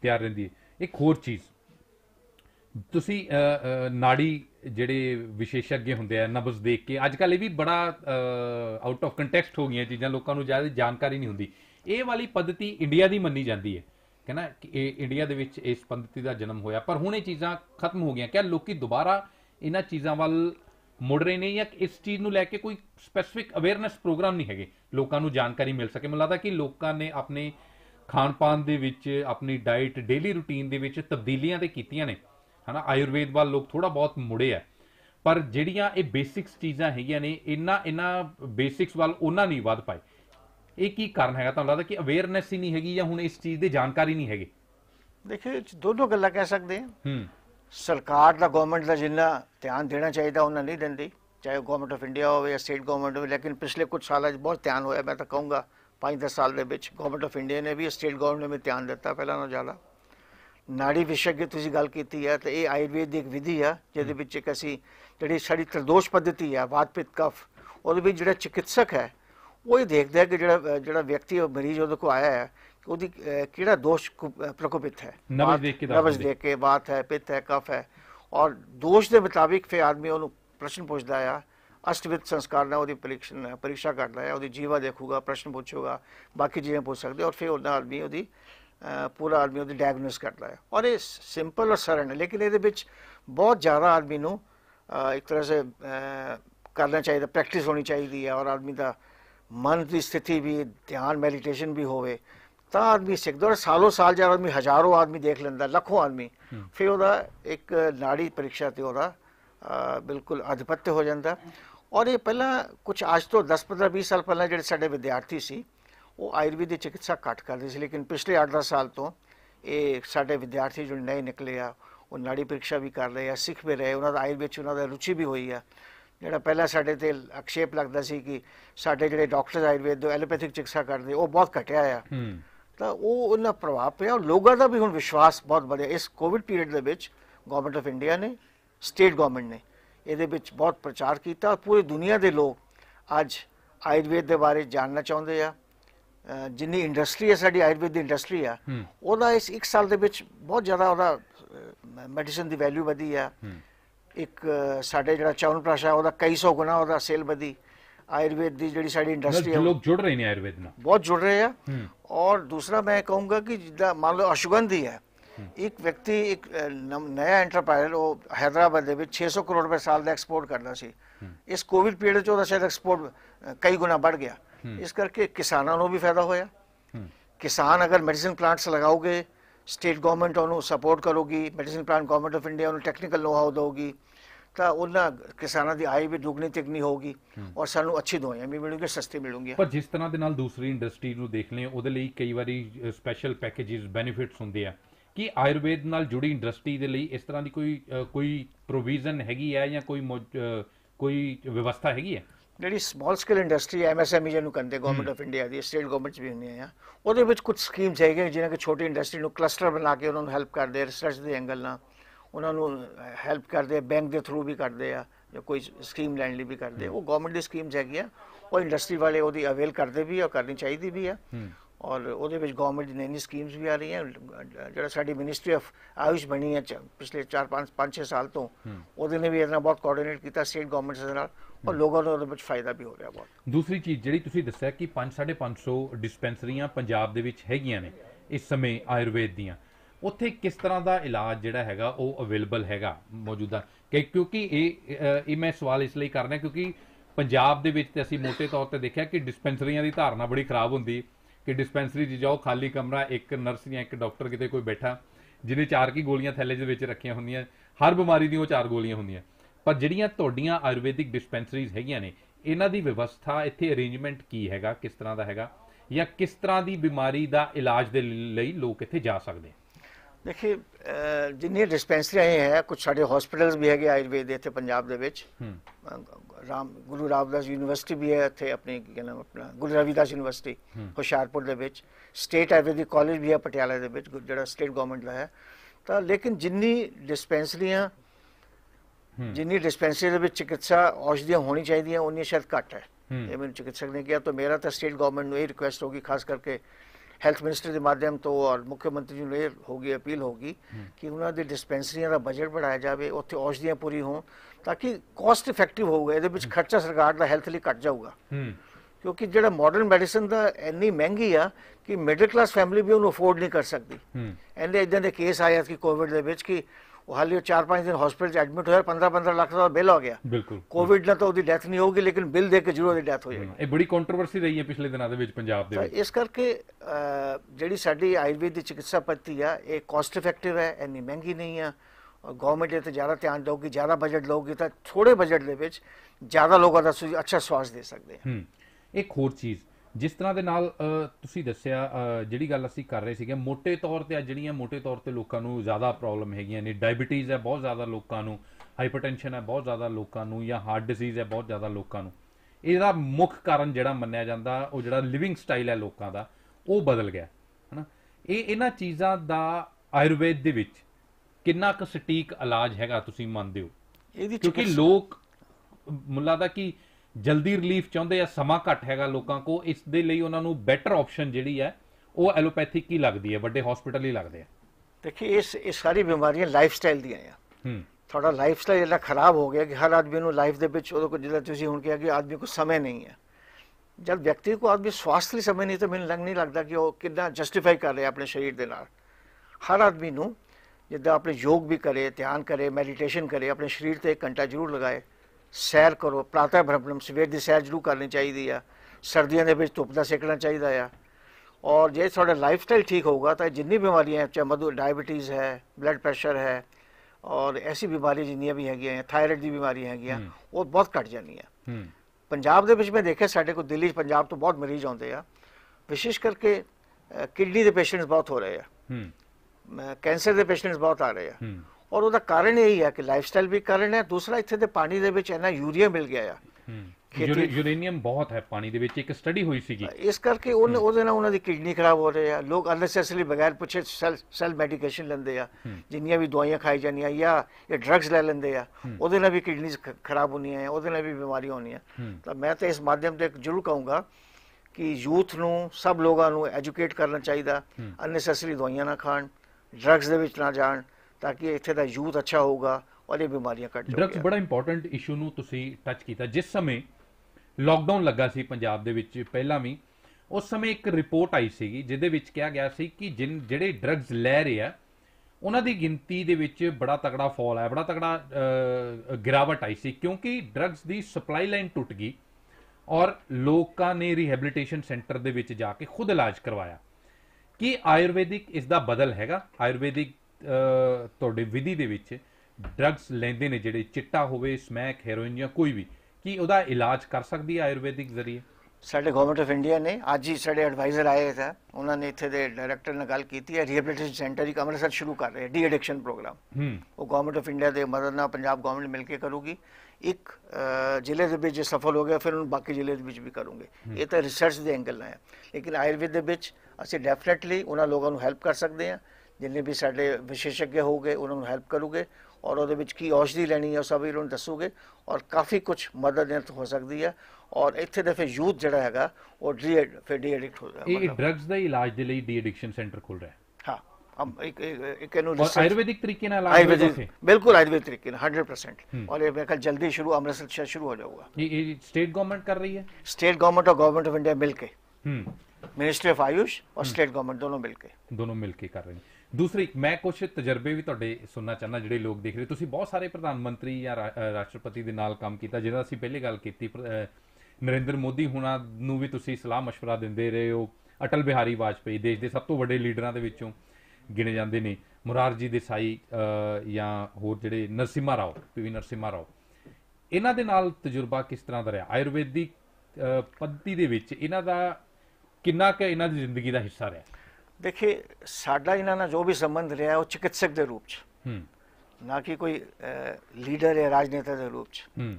ਤਿਆਰ ਰਹਿੰਦੀ ਹੈ ਇੱਕ ਹੋਰ ਚੀਜ਼ ਤੁਸੀਂ ਨਾੜੀ ਜਿਹੜੇ ਵਿਸ਼ੇਸ਼ज्ञ ਹੁੰਦੇ ਆ ਨਬਜ਼ ਦੇਖ ਕੇ ਅੱਜ ਕੱਲ ਇਹ ਵੀ ਬੜਾ ਆਊਟ ਆਫ ਕੰਟੈਕਸਟ ਹੋ ਗਈਆਂ ਚੀਜ਼ਾਂ ਲੋਕਾਂ ਨੂੰ ਜ਼ਿਆਦਾ ਜਾਣਕਾਰੀ ਨਹੀਂ ਹੁੰਦੀ ਇਹ ਵਾਲੀ ਪદ્ધਤੀ ਇੰਡੀਆ ਦੀ ਮੰਨੀ ਜਾਂਦੀ ਹੈ ਕਹਿੰਦਾ ਕਿ ਇਹ ਇੰਡੀਆ ਦੇ ਵਿੱਚ ਇਸ ਪੱਧਤੀ ਦਾ ਜਨਮ ਹੋਇਆ ਪਰ ਹੁਣ ਇਹ ਚੀਜ਼ਾਂ ਖਤਮ ਹੋ ਗਈਆਂ ਕਿ ਲੋਕੀ ਦੁਬਾਰਾ ਇਹਨਾਂ ਚੀਜ਼ਾਂ ਵੱਲ ਮੁੜ ਰਹੇ ਨੇ ਜਾਂ ਇਸ ਚੀਜ਼ ਨੂੰ ਲੈ ਕੇ ਕੋਈ ਸਪੈਸਿਫਿਕ ਅਵੇਅਰਨੈਸ ਪ੍ਰੋਗਰਾਮ ਨਹੀਂ ਹੈਗੇ ਲੋਕਾਂ ਨੂੰ ਜਾਣਕਾਰੀ ਮਿਲ ਸਕੇ ਮੈਨੂੰ ਲੱਗਦਾ ਕਿ ਲੋਕਾਂ ਨੇ ਆਪਣੇ ਖਾਣ ਪਾਣ ਦੇ ਵਿੱਚ ਆਪਣੀ ਡਾਈਟ ਡੇਲੀ ਰੁਟੀਨ ਦੇ ਵਿੱਚ ਤਬਦੀਲੀਆਂ ਤੇ ਕੀਤੀਆਂ ਨੇ ਹਨਾ ਆਯੁਰਵੇਦ ਵੱਲ ਲੋਕ ਥੋੜਾ ਬਹੁਤ ਮੁੜੇ ਆ ਪਰ ਜਿਹੜੀਆਂ ਇਹ ਬੇਸਿਕਸ ਚੀਜ਼ਾਂ ਹੈਗੀਆਂ ਨੇ ਇੰਨਾ ਇੰਨਾ ਬੇਸਿਕਸ ਵੱਲ ਉਹਨਾਂ ਨਹੀਂ ਵੱਧ ਪਾਏ ਇਹ ਕੀ ਕਾਰਨ ਹੈਗਾ ਤੁਹਾਨੂੰ ਲੱਗਦਾ ਕਿ ਅਵੇਅਰਨੈਸ ਹੀ ਨਹੀਂ ਹੈਗੀ ਜਾਂ ਹੁਣ ਇਸ ਚੀਜ਼ ਦੀ ਜਾਣਕਾਰੀ ਨਹੀਂ ਹੈਗੀ ਦੇਖਿਓ ਦੋਨੋਂ ਗੱਲਾਂ ਕਹਿ ਸਕਦੇ ਹਾਂ ਸਰਕਾਰ ਦਾ ਗਵਰਨਮੈਂਟ ਦਾ ਜਿੰਨਾ ਧਿਆਨ ਦੇਣਾ ਚਾਹੀਦਾ ਉਹਨਾਂ ਨਹੀਂ ਦਿੰਦੀ ਚਾਹੇ ਗਵਰਨਮੈਂਟ ਆਫ ਇੰਡੀਆ ਹੋਵੇ ਜਾਂ ਸਟੇਟ ਗਵਰਨਮੈਂਟ ਹੋਵੇ ਲੇਕਿਨ ਪਿਛਲੇ ਕੁਝ ਸਾਲਾਂ 'ਚ ਬਹੁਤ ਧਿਆਨ ਹੋਇਆ ਮੈਂ ਤਾਂ ਕਹੂੰਗਾ 5-10 ਸਾਲ ਦੇ ਵਿੱਚ ਗਵਰਨਮੈਂਟ ਆਫ ਇੰਡੀਆ ਨੇ ਵੀ ਸਟੇਟ ਗਵਰਨਮੈਂਟ ਨੇ ਧਿਆਨ ਦਿੱਤਾ ਪਹਿਲਾਂ ਨਾਲੋਂ ਜ਼ਿਆਦਾ ਨਾੜੀ ਦੀ ਤੁਸੀਂ ਗੱਲ ਕੀਤੀ ਹੈ ਤੇ ਇਹ ਆਯੁਰਵੇਦ ਦੀ ਇੱਕ ਵਿਧੀ ਆ ਜਿਹਦੇ ਵਿੱਚ ਇੱਕ ਅਸੀਂ ਜਿਹੜੀ ਸਾਡੀ ਤਰਦੋਸ਼ ਪद्धਤੀ ਆ ਵਾਤਪਿਤ ਕਫ ਉਹਦੇ ਵਿੱਚ ਜਿਹੜਾ ਚਿਕਿਤਸਕ ਹੈ ਉਹ ਇਹ ਦੇਖਦਾ ਹੈ ਕਿ ਜਿਹੜਾ ਜਿਹੜਾ ਵਿਅਕਤੀ ਉਹ ਮਰੀਜ਼ ਉਹਦੇ ਕੋ ਆਇਆ ਹੈ ਉਹਦੀ ਕਿਹੜਾ ਦੋਸ਼ ਪ੍ਰਕੋਪਿਤ ਹੈ ਨਬਜ਼ ਦੇਖ ਕੇ ਨਬਜ਼ ਦੇਖ ਕੇ ਬਾਤ ਹੈ ਪਿੱਤ ਹੈ ਕਫ ਹੈ ਔਰ ਦੋਸ਼ ਦੇ ਮੁਤਾਬਿਕ ਫੇ ਆਦਮੀ ਉਹਨੂੰ ਪ੍ਰਸ਼ਨ ਪੁੱਛਦਾ ਆ ਅਸ਼ਟਵਿਤ ਸੰਸਕਾਰ ਨਾਲ ਉਹਦੀ ਪ੍ਰੀਖਿਆ ਪਰੀਖਿਆ ਕਰਦਾ ਆ ਉਹਦੀ ਜੀਵਾ ਦੇਖੂਗਾ ਪ੍ਰਸ਼ਨ ਪੁੱਛੂਗਾ ਬਾਕੀ ਚੀਜ਼ਾਂ ਪੁੱਛ ਸਕਦੇ ਔਰ ਫੇ ਉਹਨਾਂ ਆਦਮੀ ਉਹਦੀ ਪੂਰਾ ਆਦਮੀ ਉਹਦੀ ਡਾਇਗਨੋਸ ਕਰਦਾ ਆ ਔਰ ਇਹ ਸਿੰਪਲ ਔਰ ਸਰਲ ਹੈ ਲੇਕਿਨ ਇਹਦੇ ਵਿੱਚ ਬਹੁਤ ਜ਼ਿਆਦਾ ਆਦਮੀ ਨੂੰ ਇੱਕ ਤਰ੍ਹਾਂ ਸੇ ਕਰਨਾ ਚਾਹੀਦਾ ਪ੍ਰੈਕਟਿਸ ਹੋਣੀ ਚਾਹੀਦੀ ਹੈ ਔਰ ਆਦਮੀ ਦਾ ਮਨ ਦੀ ਸਥਿਤੀ ਵੀ ਧਿਆਨ ਮੈਡੀਟੇਸ਼ਨ ਵੀ ਹੋਵੇ ਤਾਂ ਆਦਮੀ ਸਿੱਖਦਾ ਸਾਲੋ ਸਾਲ ਜਦ ਆਦਮੀ ਹਜ਼ਾਰੋਂ ਆਦਮੀ ਦੇਖ ਲੈਂਦਾ ਲੱਖੋਂ ਆਦਮੀ ਫਿਰ ਉਹਦਾ ਇੱਕ ਨਾੜੀ ਪ੍ਰੀਖਿਆ ਤੇ ਉਹਦਾ ਬਿਲਕੁਲ ਅਧਿਪਤਯ ਹੋ ਜਾਂਦਾ ਔਰ ਇਹ ਪਹਿਲਾਂ ਕੁਝ ਅੱਜ ਤੋਂ 10 15 20 ਸਾਲ ਪਹਿਲਾਂ ਜਿਹੜੇ ਸਾਡੇ ਵਿਦਿਆਰਥੀ ਸੀ ਉਹ ਆਯੁਰਵੇਦ ਦੀ ਚਿਕਿਤਸਾ ਕੱਟ ਕਰਦੇ ਸੀ ਲੇਕਿਨ ਪਿਛਲੇ 8-10 ਸਾਲ ਤੋਂ ਇਹ ਸਾਡੇ ਵਿਦਿਆਰਥੀ ਜਿਹੜੇ ਨਵੇਂ ਨਿਕਲੇ ਆ ਉਹ ਨਾੜੀ ਪ੍ਰੀਖਿਆ ਵੀ ਕਰ ਰਹੇ ਆ ਸਿੱਖ ਵੀ ਰਹੇ ਉਹਨਾਂ ਦਾ ਆਯੁਰਵੇਦ ਚ ਉਹਨਾਂ ਦਾ ਰੁਚੀ ਵੀ ਹੋਈ ਆ ਜਿਹੜਾ ਪਹਿਲਾਂ ਸਾਡੇ ਤੇ ਅਕਸ਼ੇਪ ਲੱਗਦਾ ਸੀ ਕਿ ਸਾਡੇ ਜਿਹੜੇ ਡਾਕਟਰ ਆਯੁਰਵੇਦ ਤੋਂ ਐਲੋਪੈਥਿਕ ਚਿਕਿਤਸਾ ਕਰਦੇ ਉਹ ਬਹੁਤ ਘਟਿਆ ਆ ਹੂੰ ਤਾਂ ਉਹ ਉਹਨਾਂ ਪ੍ਰਭਾਵ ਪਿਆ ਲੋਕਾਂ ਦਾ ਵੀ ਹੁਣ ਵਿਸ਼ਵਾਸ ਬਹੁਤ ਵਧਿਆ ਇਸ ਕੋਵਿਡ ਪੀਰੀਅਡ ਦੇ ਵਿੱਚ ਗਵਰਨਮੈਂਟ ਆਫ ਇੰਡੀਆ ਨੇ ਸਟੇਟ ਗਵਰਨਮੈਂਟ ਨੇ ਇਹਦੇ ਵਿੱਚ ਬਹੁਤ ਪ੍ਰਚਾਰ ਕੀਤਾ ਪੂਰੀ ਦੁਨੀਆ ਦੇ ਲੋਕ ਅੱਜ ਆਯੁਰਵੇਦ ਦੇ ਬਾਰੇ ਜਾਣਨਾ ਚਾਹੁੰਦੇ ਆ ਜਿੰਨੀ ਇੰਡਸਟਰੀ ਹੈ ਸਾਡੀ ਆਯੁਰਵੇਦ ਦੀ ਇੰਡਸਟਰੀ ਆ ਉਹਦਾ ਇਸ 1 ਸਾਲ ਦੇ ਵਿੱਚ ਬਹੁਤ ਜ਼ਿਆਦਾ ਉਹਦਾ ਮੈਡੀਸਨ ਦੀ ਵੈਲਿਊ ਵਧੀ ਆ ਇੱਕ ਸਾਡੇ ਜਿਹੜਾ ਚਾਉਨ ਪ੍ਰਸ਼ਾ ਉਹਦਾ ਕਈ ਸੌ ਗੁਣਾ ਉਹਦਾ ਸੇਲ ਵਧੀ आयुर्वेद की जी सा इंडस्ट्री है लोग जुड़ रहे हैं आयुर्वेद बहुत जुड़ रहे हैं हम्म। और दूसरा मैं कहूंगा कि जिदा मान लो अश्वगंधी है हम्म। एक व्यक्ति एक नया एंटरप्राइज वो हैदराबाद के छे सौ करोड़ रुपए साल का एक्सपोर्ट करना से हम्म। इस कोविड पीरियड चाहे शायद एक्सपोर्ट कई गुना बढ़ गया इस करके किसानों भी फायदा होया किसान अगर मेडिसिन प्लांट्स लगाओगे स्टेट गवर्नमेंट उन्होंने सपोर्ट करोगी medicine plant government of India उन्होंने टेक्निकल नोहाव दोगी ਤਾਂ ਉਹਨਾਂ ਕਿਸਾਨਾਂ ਦੀ ਆਈ ਵੀ ਦੁੱਗਣੀ ਤਿਗਣੀ ਹੋਊਗੀ ਔਰ ਸਾਨੂੰ ਅੱਛੀ ਦਵਾਈਆਂ ਵੀ ਮਿਲਣਗੀਆਂ ਸਸਤੀ ਮਿਲਣਗੀਆਂ ਪਰ ਜਿਸ ਤਰ੍ਹਾਂ ਦੇ ਨਾਲ ਦੂਸਰੀ ਇੰਡਸਟਰੀ ਨੂੰ ਦੇਖ ਲਈਏ ਉਹਦੇ ਲਈ ਕਈ ਵਾਰੀ ਸਪੈਸ਼ਲ ਪੈਕੇजेस ਬੈਨੀਫਿਟਸ ਹੁੰਦੇ ਆ ਕਿ ਆਯੁਰਵੇਦ ਨਾਲ ਜੁੜੀ ਇੰਡਸਟਰੀ ਦੇ ਲਈ ਇਸ ਤਰ੍ਹਾਂ ਦੀ ਕੋਈ ਕੋਈ ਪ੍ਰੋਵੀਜ਼ਨ ਹੈਗੀ ਹੈ ਜਾਂ ਕੋਈ ਕੋਈ ਵਿਵਸਥਾ ਹੈਗੀ ਹੈ ਜਿਹੜੀ ਸਮਾਲ ਸਕੇਲ ਇੰਡਸਟਰੀ ਐ ਐਮਐਸਐਮਈ ਜਿਹਨੂੰ ਕਹਿੰਦੇ ਗਵਰਨਮੈਂਟ ਆਫ ਇੰਡੀਆ ਦੀ ਸਟੇਟ ਗਵਰਨਮੈਂਟਸ ਵੀ ਹੁੰਦੀਆਂ ਆ ਉਹਦੇ ਵਿੱਚ ਕੁਝ ਸਕੀਮਸ ਹੈਗੇ ਜਿਨ੍ਹਾਂ ਕਿ ਛੋਟੀ ਇੰਡਸਟਰੀ ਨੂੰ ਕਲਸਟਰ ਬਣਾ ਕੇ ਉਹਨਾਂ ਨੂੰ ਹੈਲਪ ਕਰਦੇ ਰਿਸਰਚ ਦੇ ਐਂਗਲ ਨਾਲ ਉਹਨਾਂ ਨੂੰ ਹੈਲਪ ਕਰਦੇ ਆ ਬੈਂਕ ਦੇ ਥਰੂ ਵੀ ਕਰਦੇ ਆ ਜਾਂ ਕੋਈ ਸਕੀਮ ਲੈਣ ਲਈ ਵੀ ਕਰਦੇ ਉਹ ਗਵਰਨਮੈਂਟ ਦੀ ਸਕੀਮਸ ਹੈਗੀਆਂ ਉਹ ਇੰਡਸਟਰੀ ਵਾਲੇ ਉਹਦੀ ਅਵੇਲ ਕਰਦੇ ਵੀ ਆ ਕਰਨੀ ਚਾਹੀਦੀ ਵੀ ਆ ਔਰ ਉਹਦੇ ਵਿੱਚ ਗਵਰਨਮੈਂਟ ਦੀ ਨਈ ਸਕੀਮਸ ਵੀ ਆ ਰਹੀਆਂ ਜਿਹੜਾ ਸਾਡੀ ਮਿਨਿਸਟਰੀ ਆਫ ਆਯੁਸ਼ ਬਣੀ ਹੈ ਪਿਛਲੇ 4 5 5 6 ਸਾਲ ਤੋਂ ਉਹਦੇ ਨੇ ਵੀ ਇਹਨਾਂ ਬਹੁਤ ਕੋਆਰਡੀਨੇਟ ਕੀਤਾ ਸਟੇਟ ਗਵਰਨਮੈਂਟਸ ਦੇ ਨਾਲ ਔਰ ਲੋਕਾਂ ਨੂੰ ਉਹਦੇ ਵਿੱਚ ਫਾਇਦਾ ਵੀ ਹੋ ਰਿਹਾ ਬਹੁਤ ਦੂਸਰੀ ਚੀਜ਼ ਜਿਹੜੀ ਤੁਸੀਂ ਦੱਸਿਆ ਕਿ 5 550 ਡਿਸਪੈਂਸਰੀਆਂ ਪੰਜਾਬ ਦੇ ਵਿੱਚ ਹੈਗੀਆਂ ਨੇ ਇਸ ਸਮੇਂ ਆਯੁਰਵੇਦ ਦੀਆਂ ਉੱਥੇ ਕਿਸ ਤਰ੍ਹਾਂ ਦਾ ਇਲਾਜ ਜਿਹੜਾ ਹੈਗਾ ਉਹ ਅਵੇਲੇਬਲ ਹੈਗਾ ਮੌਜੂਦਾ ਕਿ ਕਿਉਂਕਿ ਇਹ ਇਹ ਮੈਂ ਸਵਾਲ ਇਸ ਲਈ ਕਰਨਾ ਕਿਉਂਕਿ ਪੰਜਾਬ ਦੇ ਵਿੱਚ ਤੇ ਅਸੀਂ ਮੋٹے ਤੌਰ ਤੇ ਦੇਖਿਆ ਕਿ ਡਿਸਪੈਂਸਰੀਆਂ ਦੀ ਧਾਰਨਾ ਬੜੀ ਖਰਾਬ ਹੁੰਦੀ ਕਿ ਡਿਸਪੈਂਸਰੀ 'ਚ ਜਾਓ ਖਾਲੀ ਕਮਰਾ ਇੱਕ ਨਰਸ ਜਾਂ ਇੱਕ ਡਾਕਟਰ ਕਿਤੇ ਕੋਈ ਬੈਠਾ ਜਿਹਨੇ ਚਾਰ ਕੀ ਗੋਲੀਆਂ ਥੈਲੇ ਦੇ ਵਿੱਚ ਰੱਖੀਆਂ ਹੁੰਦੀਆਂ ਹਰ ਬਿਮਾਰੀ ਦੀ ਉਹ ਚਾਰ ਗੋਲੀਆਂ ਹੁੰਦੀਆਂ ਪਰ ਜਿਹੜੀਆਂ ਤੁਹਾਡੀਆਂ ਆਯੁਰਵੈਦਿਕ ਡਿਸਪੈਂਸਰੀਜ਼ ਹੈਗੀਆਂ ਨੇ ਇਹਨਾਂ ਦੀ ਵਿਵਸਥਾ ਇੱਥੇ ਅਰੇਂਜਮੈਂਟ ਕੀ ਹੈਗਾ ਕਿਸ ਤਰ੍ਹਾਂ ਦਾ ਹੈਗਾ ਜਾਂ ਕਿਸ ਤਰ੍ਹਾਂ ਦੀ ਬਿਮਾਰੀ ਦਾ ਇਲਾਜ ਦੇ ਲਈ ਲੋਕ ਇੱਥੇ ਜਾ ਸਕਦੇ ਆ ਦੇਖੀ ਜਿੰਨੇ ਡਿਸਪੈਂਸਰੀਆਂ ਹੈ ਕੁਝ ਸਾਡੇ ਹਸਪੀਟਲਸ ਵੀ ਹੈਗੇ ਆਯੁਰਵੇਦ ਦੇ ਇੱਥੇ ਪੰਜਾਬ ਦੇ ਵਿੱਚ ਰਾਮ ਗੁਰੂ ਰਾਮਦਾਸ ਯੂਨੀਵਰਸਿਟੀ ਵੀ ਹੈ ਇੱਥੇ ਆਪਣੀ ਕੀ ਆਪਣਾ ਗੁਰੂ ਰਵਿਦਾਸ ਯੂਨੀਵਰਸਿਟੀ ਹੁਸ਼ਿਆਰਪੁਰ ਦੇ ਵਿੱਚ ਸਟੇਟ ਆਯੁਰਵੇਦਿਕ ਕਾਲਜ ਵੀ ਹੈ ਪਟਿਆਲਾ ਦੇ ਵਿੱਚ ਜਿਹੜਾ ਸਟੇਟ ਗਵਰਨਮੈਂਟ ਦਾ ਹੈ ਤਾਂ ਲੇਕਿਨ ਜਿੰਨੀ ਡਿਸਪੈਂਸਰੀਆਂ ਜਿੰਨੀ ਡਿਸਪੈਂਸਰੀ ਦੇ ਵਿੱਚ ਚਿਕਿਤਸਾ ਔਸ਼ਧੀਆਂ ਹੋਣੀ ਚਾਹੀਦੀਆਂ ਉਹਨੀਆਂ ਸ਼ਾਇਦ ਘੱਟ ਹੈ ਇਹ ਮੈਨੂੰ ਚਿਕਿਤਸਕ ਨੇ ਕਿਹਾ ਤਾਂ ਮੇਰਾ ਤਾਂ ਸਟੇਟ ਗਵਰਨਮੈਂਟ ਨੂੰ ਇਹ ਰਿਕੁਐਸਟ ਹੋਗੀ ਖਾਸ ਕਰਕੇ ਹੈਲਥ ਮਿਨਿਸਟਰ ਦੇ ਮਾਧਿਅਮ ਤੋਂ ਔਰ ਮੁੱਖ ਮੰਤਰੀ ਨੂੰ ਇਹ ਹੋਗੀ ਅਪੀਲ ਹੋਗੀ ਕਿ ਉਹਨਾਂ ਦੇ ਡਿਸਪੈਂਸਰੀਆਂ ਦਾ ਬਜਟ ਵਧਾਇਆ ਜਾਵੇ ਉੱਥੇ ਔਸ਼ਧੀਆਂ ਪੂਰੀ ਹੋਣ ਤਾਂ ਕਿ ਕਾਸਟ ਇਫੈਕਟਿਵ ਹੋਊਗਾ ਇਹਦੇ ਵਿੱਚ ਖਰਚਾ ਸਰਕਾਰ ਦਾ ਹੈਲਥ ਲਈ ਘਟ ਜਾਊਗਾ ਕਿਉਂਕਿ ਜਿਹੜਾ ਮਾਡਰਨ ਮੈਡੀਸਨ ਦਾ ਇੰਨੀ ਮਹਿੰਗੀ ਆ ਕਿ ਮਿਡਲ ਕਲਾਸ ਫੈਮਿਲੀ ਵੀ ਉਹਨੂੰ ਅਫੋਰਡ ਨਹੀਂ ਕਰ ਸਕਦੀ ਐਂਡ ਇਦਾਂ ਦੇ ਕੇਸ ਆਇਆ ਕਿ ਕੋਵਿਡ ਦੇ ਵਿੱਚ ਕਿ ਉਹ ਹਾਲੇ 4-5 ਦਿਨ ਹਸਪੀਟਲ 'ਚ ਐਡਮਿਟ ਹੋਇਆ 15-15 ਲੱਖ ਦਾ ਬਿੱਲ ਆ ਗਿਆ ਬਿਲਕੁਲ ਕੋਵਿਡ ਨਾਲ ਤਾਂ ਉਹਦੀ ਡੈਥ ਨਹੀਂ ਹੋਊਗੀ ਲੇਕਿਨ ਬਿੱਲ ਦੇ ਕੇ ਜ਼ਰੂਰ ਉਹਦੀ ਡੈਥ ਹੋ ਜਾਏਗੀ ਇਹ ਬੜੀ ਕੰਟਰੋਵਰਸੀ ਰਹੀ ਹੈ ਪਿਛਲੇ ਦਿਨਾਂ ਦੇ ਵਿੱਚ ਪੰਜਾਬ ਦੇ ਵਿੱਚ ਇਸ ਕਰਕੇ ਜਿਹੜੀ ਸਾਡੀ ਆਯੁਰਵੇਦ ਦੀ ਚਿਕਿਤਸਾ ਪੱਤੀ ਆ ਇਹ ਕਾਸਟ ਇਫੈਕਟਿਵ ਹੈ ਐਨੀ ਮਹਿੰਗੀ ਨਹੀਂ ਆ ਗਵਰਨਮੈਂਟ ਇਹ ਤੇ ਜ਼ਿਆਦਾ ਧਿਆਨ ਦੇਊਗੀ ਜ਼ਿਆਦਾ ਬਜਟ ਲਊਗੀ ਤਾਂ ਥੋੜੇ ਬਜਟ ਦੇ ਵਿੱਚ ਜ਼ਿਆਦਾ ਲੋਕਾਂ ਦਾ ਅੱਛਾ ਸਵਾਸ ਦੇ ਸਕਦੇ ਆ ਇੱਕ ਹੋਰ ਚੀਜ਼ ਜਿਸ ਤਰ੍ਹਾਂ ਦੇ ਨਾਲ ਤੁਸੀਂ ਦੱਸਿਆ ਜਿਹੜੀ ਗੱਲ ਅਸੀਂ ਕਰ ਰਹੇ ਸੀਗੇ ਮੋٹے ਤੌਰ ਤੇ ਜਿਹੜੀਆਂ ਮੋٹے ਤੌਰ ਤੇ ਲੋਕਾਂ ਨੂੰ ਜ਼ਿਆਦਾ ਪ੍ਰੋਬਲਮ ਹੈਗੀਆਂ ਨੇ ਡਾਇਬੀਟੀਜ਼ ਹੈ ਬਹੁਤ ਜ਼ਿਆਦਾ ਲੋਕਾਂ ਨੂੰ ਹਾਈਪਰਟੈਂਸ਼ਨ ਹੈ ਬਹੁਤ ਜ਼ਿਆਦਾ ਲੋਕਾਂ ਨੂੰ ਜਾਂ ਹਾਰਟ ਡਿਜ਼ੀਜ਼ ਹੈ ਬਹੁਤ ਜ਼ਿਆਦਾ ਲੋਕਾਂ ਨੂੰ ਇਹਦਾ ਮੁੱਖ ਕਾਰਨ ਜਿਹੜਾ ਮੰਨਿਆ ਜਾਂਦਾ ਉਹ ਜਿਹੜਾ ਲਿਵਿੰਗ ਸਟਾਈਲ ਹੈ ਲੋਕਾਂ ਦਾ ਉਹ ਬਦਲ ਗਿਆ ਹਨਾ ਇਹ ਇਹਨਾਂ ਚੀਜ਼ਾਂ ਦਾ ਆਯੁਰਵੇਦ ਦੇ ਵਿੱਚ ਕਿੰਨਾ ਕੁ ਸਟੀਕ ਇਲਾਜ ਹੈਗਾ ਤੁਸੀਂ ਮੰਨਦੇ ਹੋ ਕਿਉਂਕਿ ਲੋਕ ਮੁੱਲਾ ਦਾ ਕੀ ਜਲਦੀ ਰਿਲੀਫ ਚਾਹੁੰਦੇ ਆ ਸਮਾਂ ਘੱਟ ਹੈਗਾ ਲੋਕਾਂ ਕੋ ਇਸ ਦੇ ਲਈ ਉਹਨਾਂ ਨੂੰ ਬੈਟਰ ਆਪਸ਼ਨ ਜਿਹੜੀ ਹੈ ਉਹ ਐਲੋਪੈਥਿਕ ਹੀ ਲੱਗਦੀ ਹੈ ਵੱਡੇ ਹਸਪੀਟਲ ਹੀ ਲੱਗਦੇ ਆ ਦੇਖੀ ਇਸ ਇਹ ਸਾਰੀ ਬਿਮਾਰੀਆਂ ਲਾਈਫ ਸਟਾਈਲ ਦੀਆਂ ਆ ਹੂੰ ਤੁਹਾਡਾ ਲਾਈਫ ਸਟਾਈਲ ਜਿਹੜਾ ਖਰਾਬ ਹੋ ਗਿਆ ਕਿ ਹਰ ਆਦਮੀ ਨੂੰ ਲਾਈਫ ਦੇ ਵਿੱਚ ਉਹਦੇ ਕੋ ਜਿਹੜਾ ਤੁਸੀਂ ਹੁਣ ਕਿਹਾ ਕਿ ਆਦਮੀ ਕੋ ਸਮੇਂ ਨਹੀਂ ਹੈ ਜਦ ਵਿਅਕਤੀ ਕੋ ਆਦਮੀ ਸਵਾਸਥ ਲਈ ਸਮੇਂ ਨਹੀਂ ਤਾਂ ਮੈਨੂੰ ਲੱਗ ਨਹੀਂ ਲੱਗਦਾ ਕਿ ਉਹ ਕਿੰਨਾ ਜਸਟੀਫਾਈ ਕਰ ਰਿਹਾ ਆਪਣੇ ਸਰੀਰ ਦੇ ਨਾਲ ਹਰ ਆਦਮੀ ਨੂੰ ਜਿੱਦਾਂ ਆਪਣੇ ਯੋਗ ਵੀ ਕਰੇ ਧਿਆਨ ਕਰੇ ਮੈਡੀਟੇਸ਼ਨ ਕਰੇ ਆਪਣੇ ਸਰੀਰ ਤੇ ਇੱਕ ਘੰਟਾ ਜ਼ਰੂਰ ਲਗਾਏ ਸੈਰ ਕਰੋ ਪ੍ਰਾਤಃ ਭ੍ਰਮਣ ਸਵੇਰ ਦੀ ਸੈਰ ਜ਼ਰੂਰ ਕਰਨੀ ਚਾਹੀਦੀ ਆ ਸਰਦੀਆਂ ਦੇ ਵਿੱਚ ਧੁੱਪ ਦਾ ਸੇਕਣਾ ਚਾਹੀਦਾ ਆ ਔਰ ਜੇ ਤੁਹਾਡਾ ਲਾਈਫ ਸਟਾਈਲ ਠੀਕ ਹੋਊਗਾ ਤਾਂ ਜਿੰਨੀ ਬਿਮਾਰੀਆਂ ਹੈ ਚਾਹੇ ਮਧੂ ਡਾਇਬੀਟੀਜ਼ ਹੈ ਬਲੱਡ ਪ੍ਰੈਸ਼ਰ ਹੈ ਔਰ ਐਸੀ ਬਿਮਾਰੀ ਜਿੰਨੀਆਂ ਵੀ ਹੈਗੀਆਂ ਥਾਇਰਾਇਡ ਦੀ ਬਿਮਾਰੀ ਹੈਗੀਆਂ ਉਹ ਬਹੁਤ ਘਟ ਜਾਣੀਆਂ ਪੰਜਾਬ ਦੇ ਵਿੱਚ ਮੈਂ ਦੇਖਿਆ ਸਾਡੇ ਕੋਲ ਦਿੱਲੀ ਪੰਜਾਬ ਤੋਂ ਬਹੁਤ ਮਰੀਜ਼ ਆਉਂਦੇ ਆ ਵਿਸ਼ੇਸ਼ ਕਰਕੇ ਕਿਡਨੀ ਦੇ ਪੇਸ਼ੈਂਟਸ ਬਹੁਤ ਹੋ ਰਹੇ ਆ ਕੈਂਸਰ ਦੇ ਪੇਸ਼ੈਂਟਸ ਬਹੁਤ ਆ ਰਹੇ ਆ ਔਰ ਉਹਦਾ ਕਾਰਨ ਇਹ ਹੀ ਹੈ ਕਿ ਲਾਈਫਸਟਾਈਲ ਵੀ ਕਾਰਨ ਹੈ ਦੂਸਰਾ ਇੱਥੇ ਦੇ ਪਾਣੀ ਦੇ ਵਿੱਚ ਇਹਨਾਂ ਯੂਰੀਆ ਮਿਲ ਗਿਆ ਆ ਯੂਰੇਨੀਅਮ ਬਹੁਤ ਹੈ ਪਾਣੀ ਦੇ ਵਿੱਚ ਇੱਕ ਸਟੱਡੀ ਹੋਈ ਸੀਗੀ ਇਸ ਕਰਕੇ ਉਹ ਉਹਦੇ ਨਾਲ ਉਹਨਾਂ ਦੀ ਕਿਡਨੀ ਖਰਾਬ ਹੋ ਰਹੀ ਆ ਲੋਕ ਅਨਸੈਸਰੀ ਬਗੈਰ ਪੁੱਛੇ ਸੈਲ ਮੈਡੀਕੇਸ਼ਨ ਲੈਂਦੇ ਆ ਜਿੰਨੀਆਂ ਵੀ ਦਵਾਈਆਂ ਖਾਈ ਜਾਂਦੀਆਂ ਜਾਂ ਇਹ ਡਰੱਗਸ ਲੈ ਲੈਂਦੇ ਆ ਉਹਦੇ ਨਾਲ ਵੀ ਕਿਡਨੀ ਖਰਾਬ ਹੁੰਦੀਆਂ ਆ ਉਹਦੇ ਨਾਲ ਵੀ ਬਿਮਾਰੀਆਂ ਹੁੰਦੀਆਂ ਤਾਂ ਮੈਂ ਤਾਂ ਇਸ ਮਾਧਿਅਮ ਤੇ ਜ਼ਰੂਰ ਕਹੂੰਗਾ ਕਿ ਯੂਥ ਨੂੰ ਸਭ ਲੋਕਾਂ ਨੂੰ ਐਜੂਕੇਟ ਕਰਨਾ ਚਾਹੀਦਾ ਅਨਸੈਸਰੀ ਦਵਾਈਆਂ ਨਾ ਖਾਣ ਡਰੱਗਸ ਦੇ ਵਿੱਚ ਨਾ ਜਾਣ ਤਾਂ ਕਿ ਇੱਥੇ ਦਾ ਯੂਥ ਅੱਛਾ ਹੋਊਗਾ ਔਰ ਇਹ ਬਿਮਾਰੀਆਂ ਘਟ ਜਾਣਗੀਆਂ ਡਰੱਗਸ ਬੜਾ ਇੰਪੋਰਟੈਂਟ ਇਸ਼ੂ ਨੂੰ ਤੁਸੀਂ ਟੱਚ ਕੀਤਾ ਜਿਸ ਸਮੇਂ ਲਾਕਡਾਊਨ ਲੱਗਾ ਸੀ ਪੰਜਾਬ ਦੇ ਵਿੱਚ ਪਹਿਲਾਂ ਵੀ ਉਸ ਸਮੇਂ ਇੱਕ ਰਿਪੋਰਟ ਆਈ ਸੀਗੀ ਜਿਹਦੇ ਵਿੱਚ ਕਿਹਾ ਗਿਆ ਸੀ ਕਿ ਜਿਨ ਜਿਹੜੇ ਡਰੱਗਸ ਲੈ ਰਹੇ ਆ ਉਹਨਾਂ ਦੀ ਗਿਣਤੀ ਦੇ ਵਿੱਚ ਬੜਾ ਤਕੜਾ ਫਾਲ ਆਇਆ ਬੜਾ ਤਕੜਾ ਗਿਰਾਵਟ ਆਈ ਸੀ ਕਿਉਂਕਿ ਡਰੱਗਸ ਦੀ ਸਪਲਾਈ ਲਾਈਨ ਟੁੱਟ ਗਈ ਔਰ ਲੋਕਾਂ ਨੇ ਰਿਹੈਬਿਲਿਟੇਸ਼ਨ ਸੈਂਟਰ ਦੇ ਵਿੱਚ ਜਾ ਕੇ ਖੁਦ ਇਲਾਜ ਕਰਵਾਇਆ ਕੀ ਆਯੁਰਵੈਦਿਕ ਇਸ ਦਾ ਬਦਲ ਹੈਗਾ ਆਯੁਰਵੈਦਿਕ ਤੁਹਾਡੇ ਵਿਧੀ ਦੇ ਵਿੱਚ ਡਰੱਗਸ ਲੈਂਦੇ ਨੇ ਜਿਹੜੇ ਚਿੱਟਾ ਹੋਵੇ ਸਮੈਕ ਹੈਰੋਇਨ ਜਾਂ ਕੋਈ ਵੀ ਕੀ ਉਹਦਾ ਇਲਾਜ ਕਰ ਸਕਦੀ ਹੈ ਆਯੁਰਵੈਦਿਕ ਜ਼ਰੀਏ ਸਾਡੇ ਗਵਰਨਮੈਂਟ ਆਫ ਇੰਡੀਆ ਨੇ ਅੱਜ ਹੀ ਸਾਡੇ ਐਡਵਾਈਜ਼ਰ ਆਏ ਸਾ ਉਹਨਾਂ ਨੇ ਇੱਥੇ ਦੇ ਡਾਇਰੈਕਟਰ ਨਾਲ ਗੱਲ ਕੀਤੀ ਹੈ ਰੀਹੈਬਿਲਿਟੇਸ਼ਨ ਸੈਂਟਰ ਹੀ ਅੰਮ੍ਰਿਤਸਰ ਸ਼ੁਰੂ ਕਰ ਰਹੇ ਹੈ ਡੀ ਐਡਿਕਸ਼ਨ ਪ੍ਰੋਗਰਾਮ ਉਹ ਗਵਰਨਮੈਂਟ ਆਫ ਇੰਡੀਆ ਦੇ ਮਦਦ ਨਾਲ ਪੰਜਾਬ ਗਵਰਨਮੈਂਟ ਮਿਲ ਕੇ ਕਰੂਗੀ ਇੱਕ ਜ਼ਿਲ੍ਹੇ ਦੇ ਵਿੱਚ ਜੇ ਸਫਲ ਹੋ ਗਿਆ ਫਿਰ ਉਹਨਾਂ ਬਾਕੀ ਜ਼ਿਲ੍ਹੇ ਦੇ ਵਿੱਚ ਵੀ ਕਰੂਗੇ ਇਹ ਤਾਂ ਰਿਸਰਚ ਦੇ ਐਂਗਲ ਨਾਲ ਹੈ ਲੇਕਿਨ ਆਯੁਰਵੇਦ ਦੇ ਵਿੱਚ ਅਸੀਂ ਡੈਫੀਨਿਟਲੀ ਉਹਨਾਂ ਲੋਕਾਂ ਨੂੰ ਹੈਲਪ ਕਰ ਸਕਦੇ ਹਾਂ ਜਿੰਨੇ ਵੀ ਸਾਡੇ ਵਿਸ਼ੇਸ਼ज्ञ ਹੋਗੇ ਉਹਨਾਂ ਨੂੰ ਹੈਲਪ ਕਰੂਗੇ ਔਰ ਉਹਦੇ ਵਿੱਚ ਕੀ ਔਸ਼ਧੀ ਲੈਣੀ ਹੈ ਸਭ ਇਹਨਾਂ ਨੂੰ ਦੱਸੋਗੇ ਔਰ ਕਾਫੀ ਕੁਝ ਮਦਦਨਿਤ ਹੋ ਸਕਦੀ ਹੈ ਔਰ ਇੱਥੇ ਦੇ ਫਿਰ ਯੂਥ ਜਿਹੜਾ ਹੈਗਾ ਉਹ ਡੀ ਫਿਰ ਡੀ ਐਡਿਕਟ ਹੋ ਜਾਂਦਾ ਇਹ ਡਰੱਗਸ ਦਾ ਇਲਾਜ ਦੇ ਲਈ ਡੀ ਐਡਿਕਸ਼ਨ ਸੈਂਟਰ ਖੁੱਲ ਰਿਹਾ ਹੈ ਹਾਂ ਇੱਕ ਇੱਕ ਇਹਨੂੰ ਆਯੁਰਵੈਦਿਕ ਤਰੀਕੇ ਨਾਲ ਆਯੁਰਵੈਦਿਕ ਬਿਲਕੁਲ ਆਯੁਰਵੈਦਿਕ ਤਰੀਕੇ ਨਾਲ 100% ਔਰ ਇਹ ਮੇਰੇ ਖਿਆਲ ਜਲਦੀ ਸ਼ੁਰੂ ਅੰਮ੍ਰਿਤਸਰ ਚ ਸ਼ੁਰੂ ਹੋ ਜਾਊਗਾ ਇਹ ਸਟੇਟ ਗਵਰਨਮੈਂਟ ਕਰ ਰਹੀ ਹੈ ਸਟੇਟ ਗਵਰਨਮੈਂਟ ਔਰ ਗਵਰਨਮੈਂਟ ਆਫ ਇੰਡੀਆ ਮਿਲ ਕੇ ਮਿਨਿਸਟਰੀ ਆਫ ਆਯੁਸ਼ ਔਰ ਸਟੇਟ ਗਵਰਨਮੈਂਟ ਦੋਨੋਂ ਮਿਲ ਕੇ ਦੋਨੋਂ ਮਿਲ ਕੇ ਕਰ ਰਹੇ ਨੇ ਦੂਸਰੀ ਮੈਂ ਕੁਝ ਤਜਰਬੇ ਵੀ ਤੁਹਾਡੇ ਸੁਣਨਾ ਚਾਹਨਾ ਜਿਹੜੇ ਲੋਕ ਦੇਖ ਰਹੇ ਤੁਸੀਂ ਬਹੁਤ ਸਾਰੇ ਪ੍ਰਧਾਨ ਮੰਤਰੀ ਜਾਂ ਰਾਸ਼ਟਰਪਤੀ ਦੇ ਨਾਲ ਕੰਮ ਕੀਤਾ ਜਿਹਦਾ ਅਸੀਂ ਪਹਿਲੇ ਗੱਲ ਕੀਤੀ ਨਰਿੰਦਰ ਮੋਦੀ ਹੁਣਾਂ ਨੂੰ ਵੀ ਤੁਸੀਂ ਸਲਾਹ مشਵਰਾ ਦਿੰਦੇ ਰਹੇ ਹੋ ਅਟਲ ਬਿਹਾਰੀ ਵਾਜਪੇਈ ਦੇਸ਼ ਦੇ ਸਭ ਤੋਂ ਵੱਡੇ ਲੀਡਰਾਂ ਦੇ ਵਿੱਚੋਂ ਗਿਣੇ ਜਾਂਦੇ ਨੇ ਮੁਰਾਰਜੀ ਦੇਸਾਈ ਜਾਂ ਹੋਰ ਜਿਹੜੇ ਨਰਸਿਮਾ ਰਾਓ ਪੀਵੀ ਨਰਸਿਮਾ ਰਾਓ ਇਹਨਾਂ ਦੇ ਨਾਲ ਤਜਰਬਾ ਕਿਸ ਤਰ੍ਹਾਂ ਦਾ ਰਿਹਾ ਆਯੁਰਵੈਦਿਕ ਪੱਧਤੀ ਦੇ ਵਿੱਚ ਇਹਨਾਂ ਦਾ ਕਿੰਨਾ ਕੁ ਇਹਨਾਂ ਦੀ ਜ਼ਿੰਦਗੀ ਦਾ ਹਿੱਸਾ ਰਿਹਾ ਦੇਖੇ ਸਾਡਾ ਇਹਨਾਂ ਨਾਲ ਜੋ ਵੀ ਸੰਬੰਧ ਰਿਹਾ ਉਹ ਚਿਕਿਤਸਕ ਦੇ ਰੂਪ 'ਚ ਹੂੰ ਨਾ ਕਿ ਕੋਈ ਲੀਡਰ ਹੈ ਰਾਜਨੇਤਾ ਦੇ ਰੂਪ 'ਚ ਹੂੰ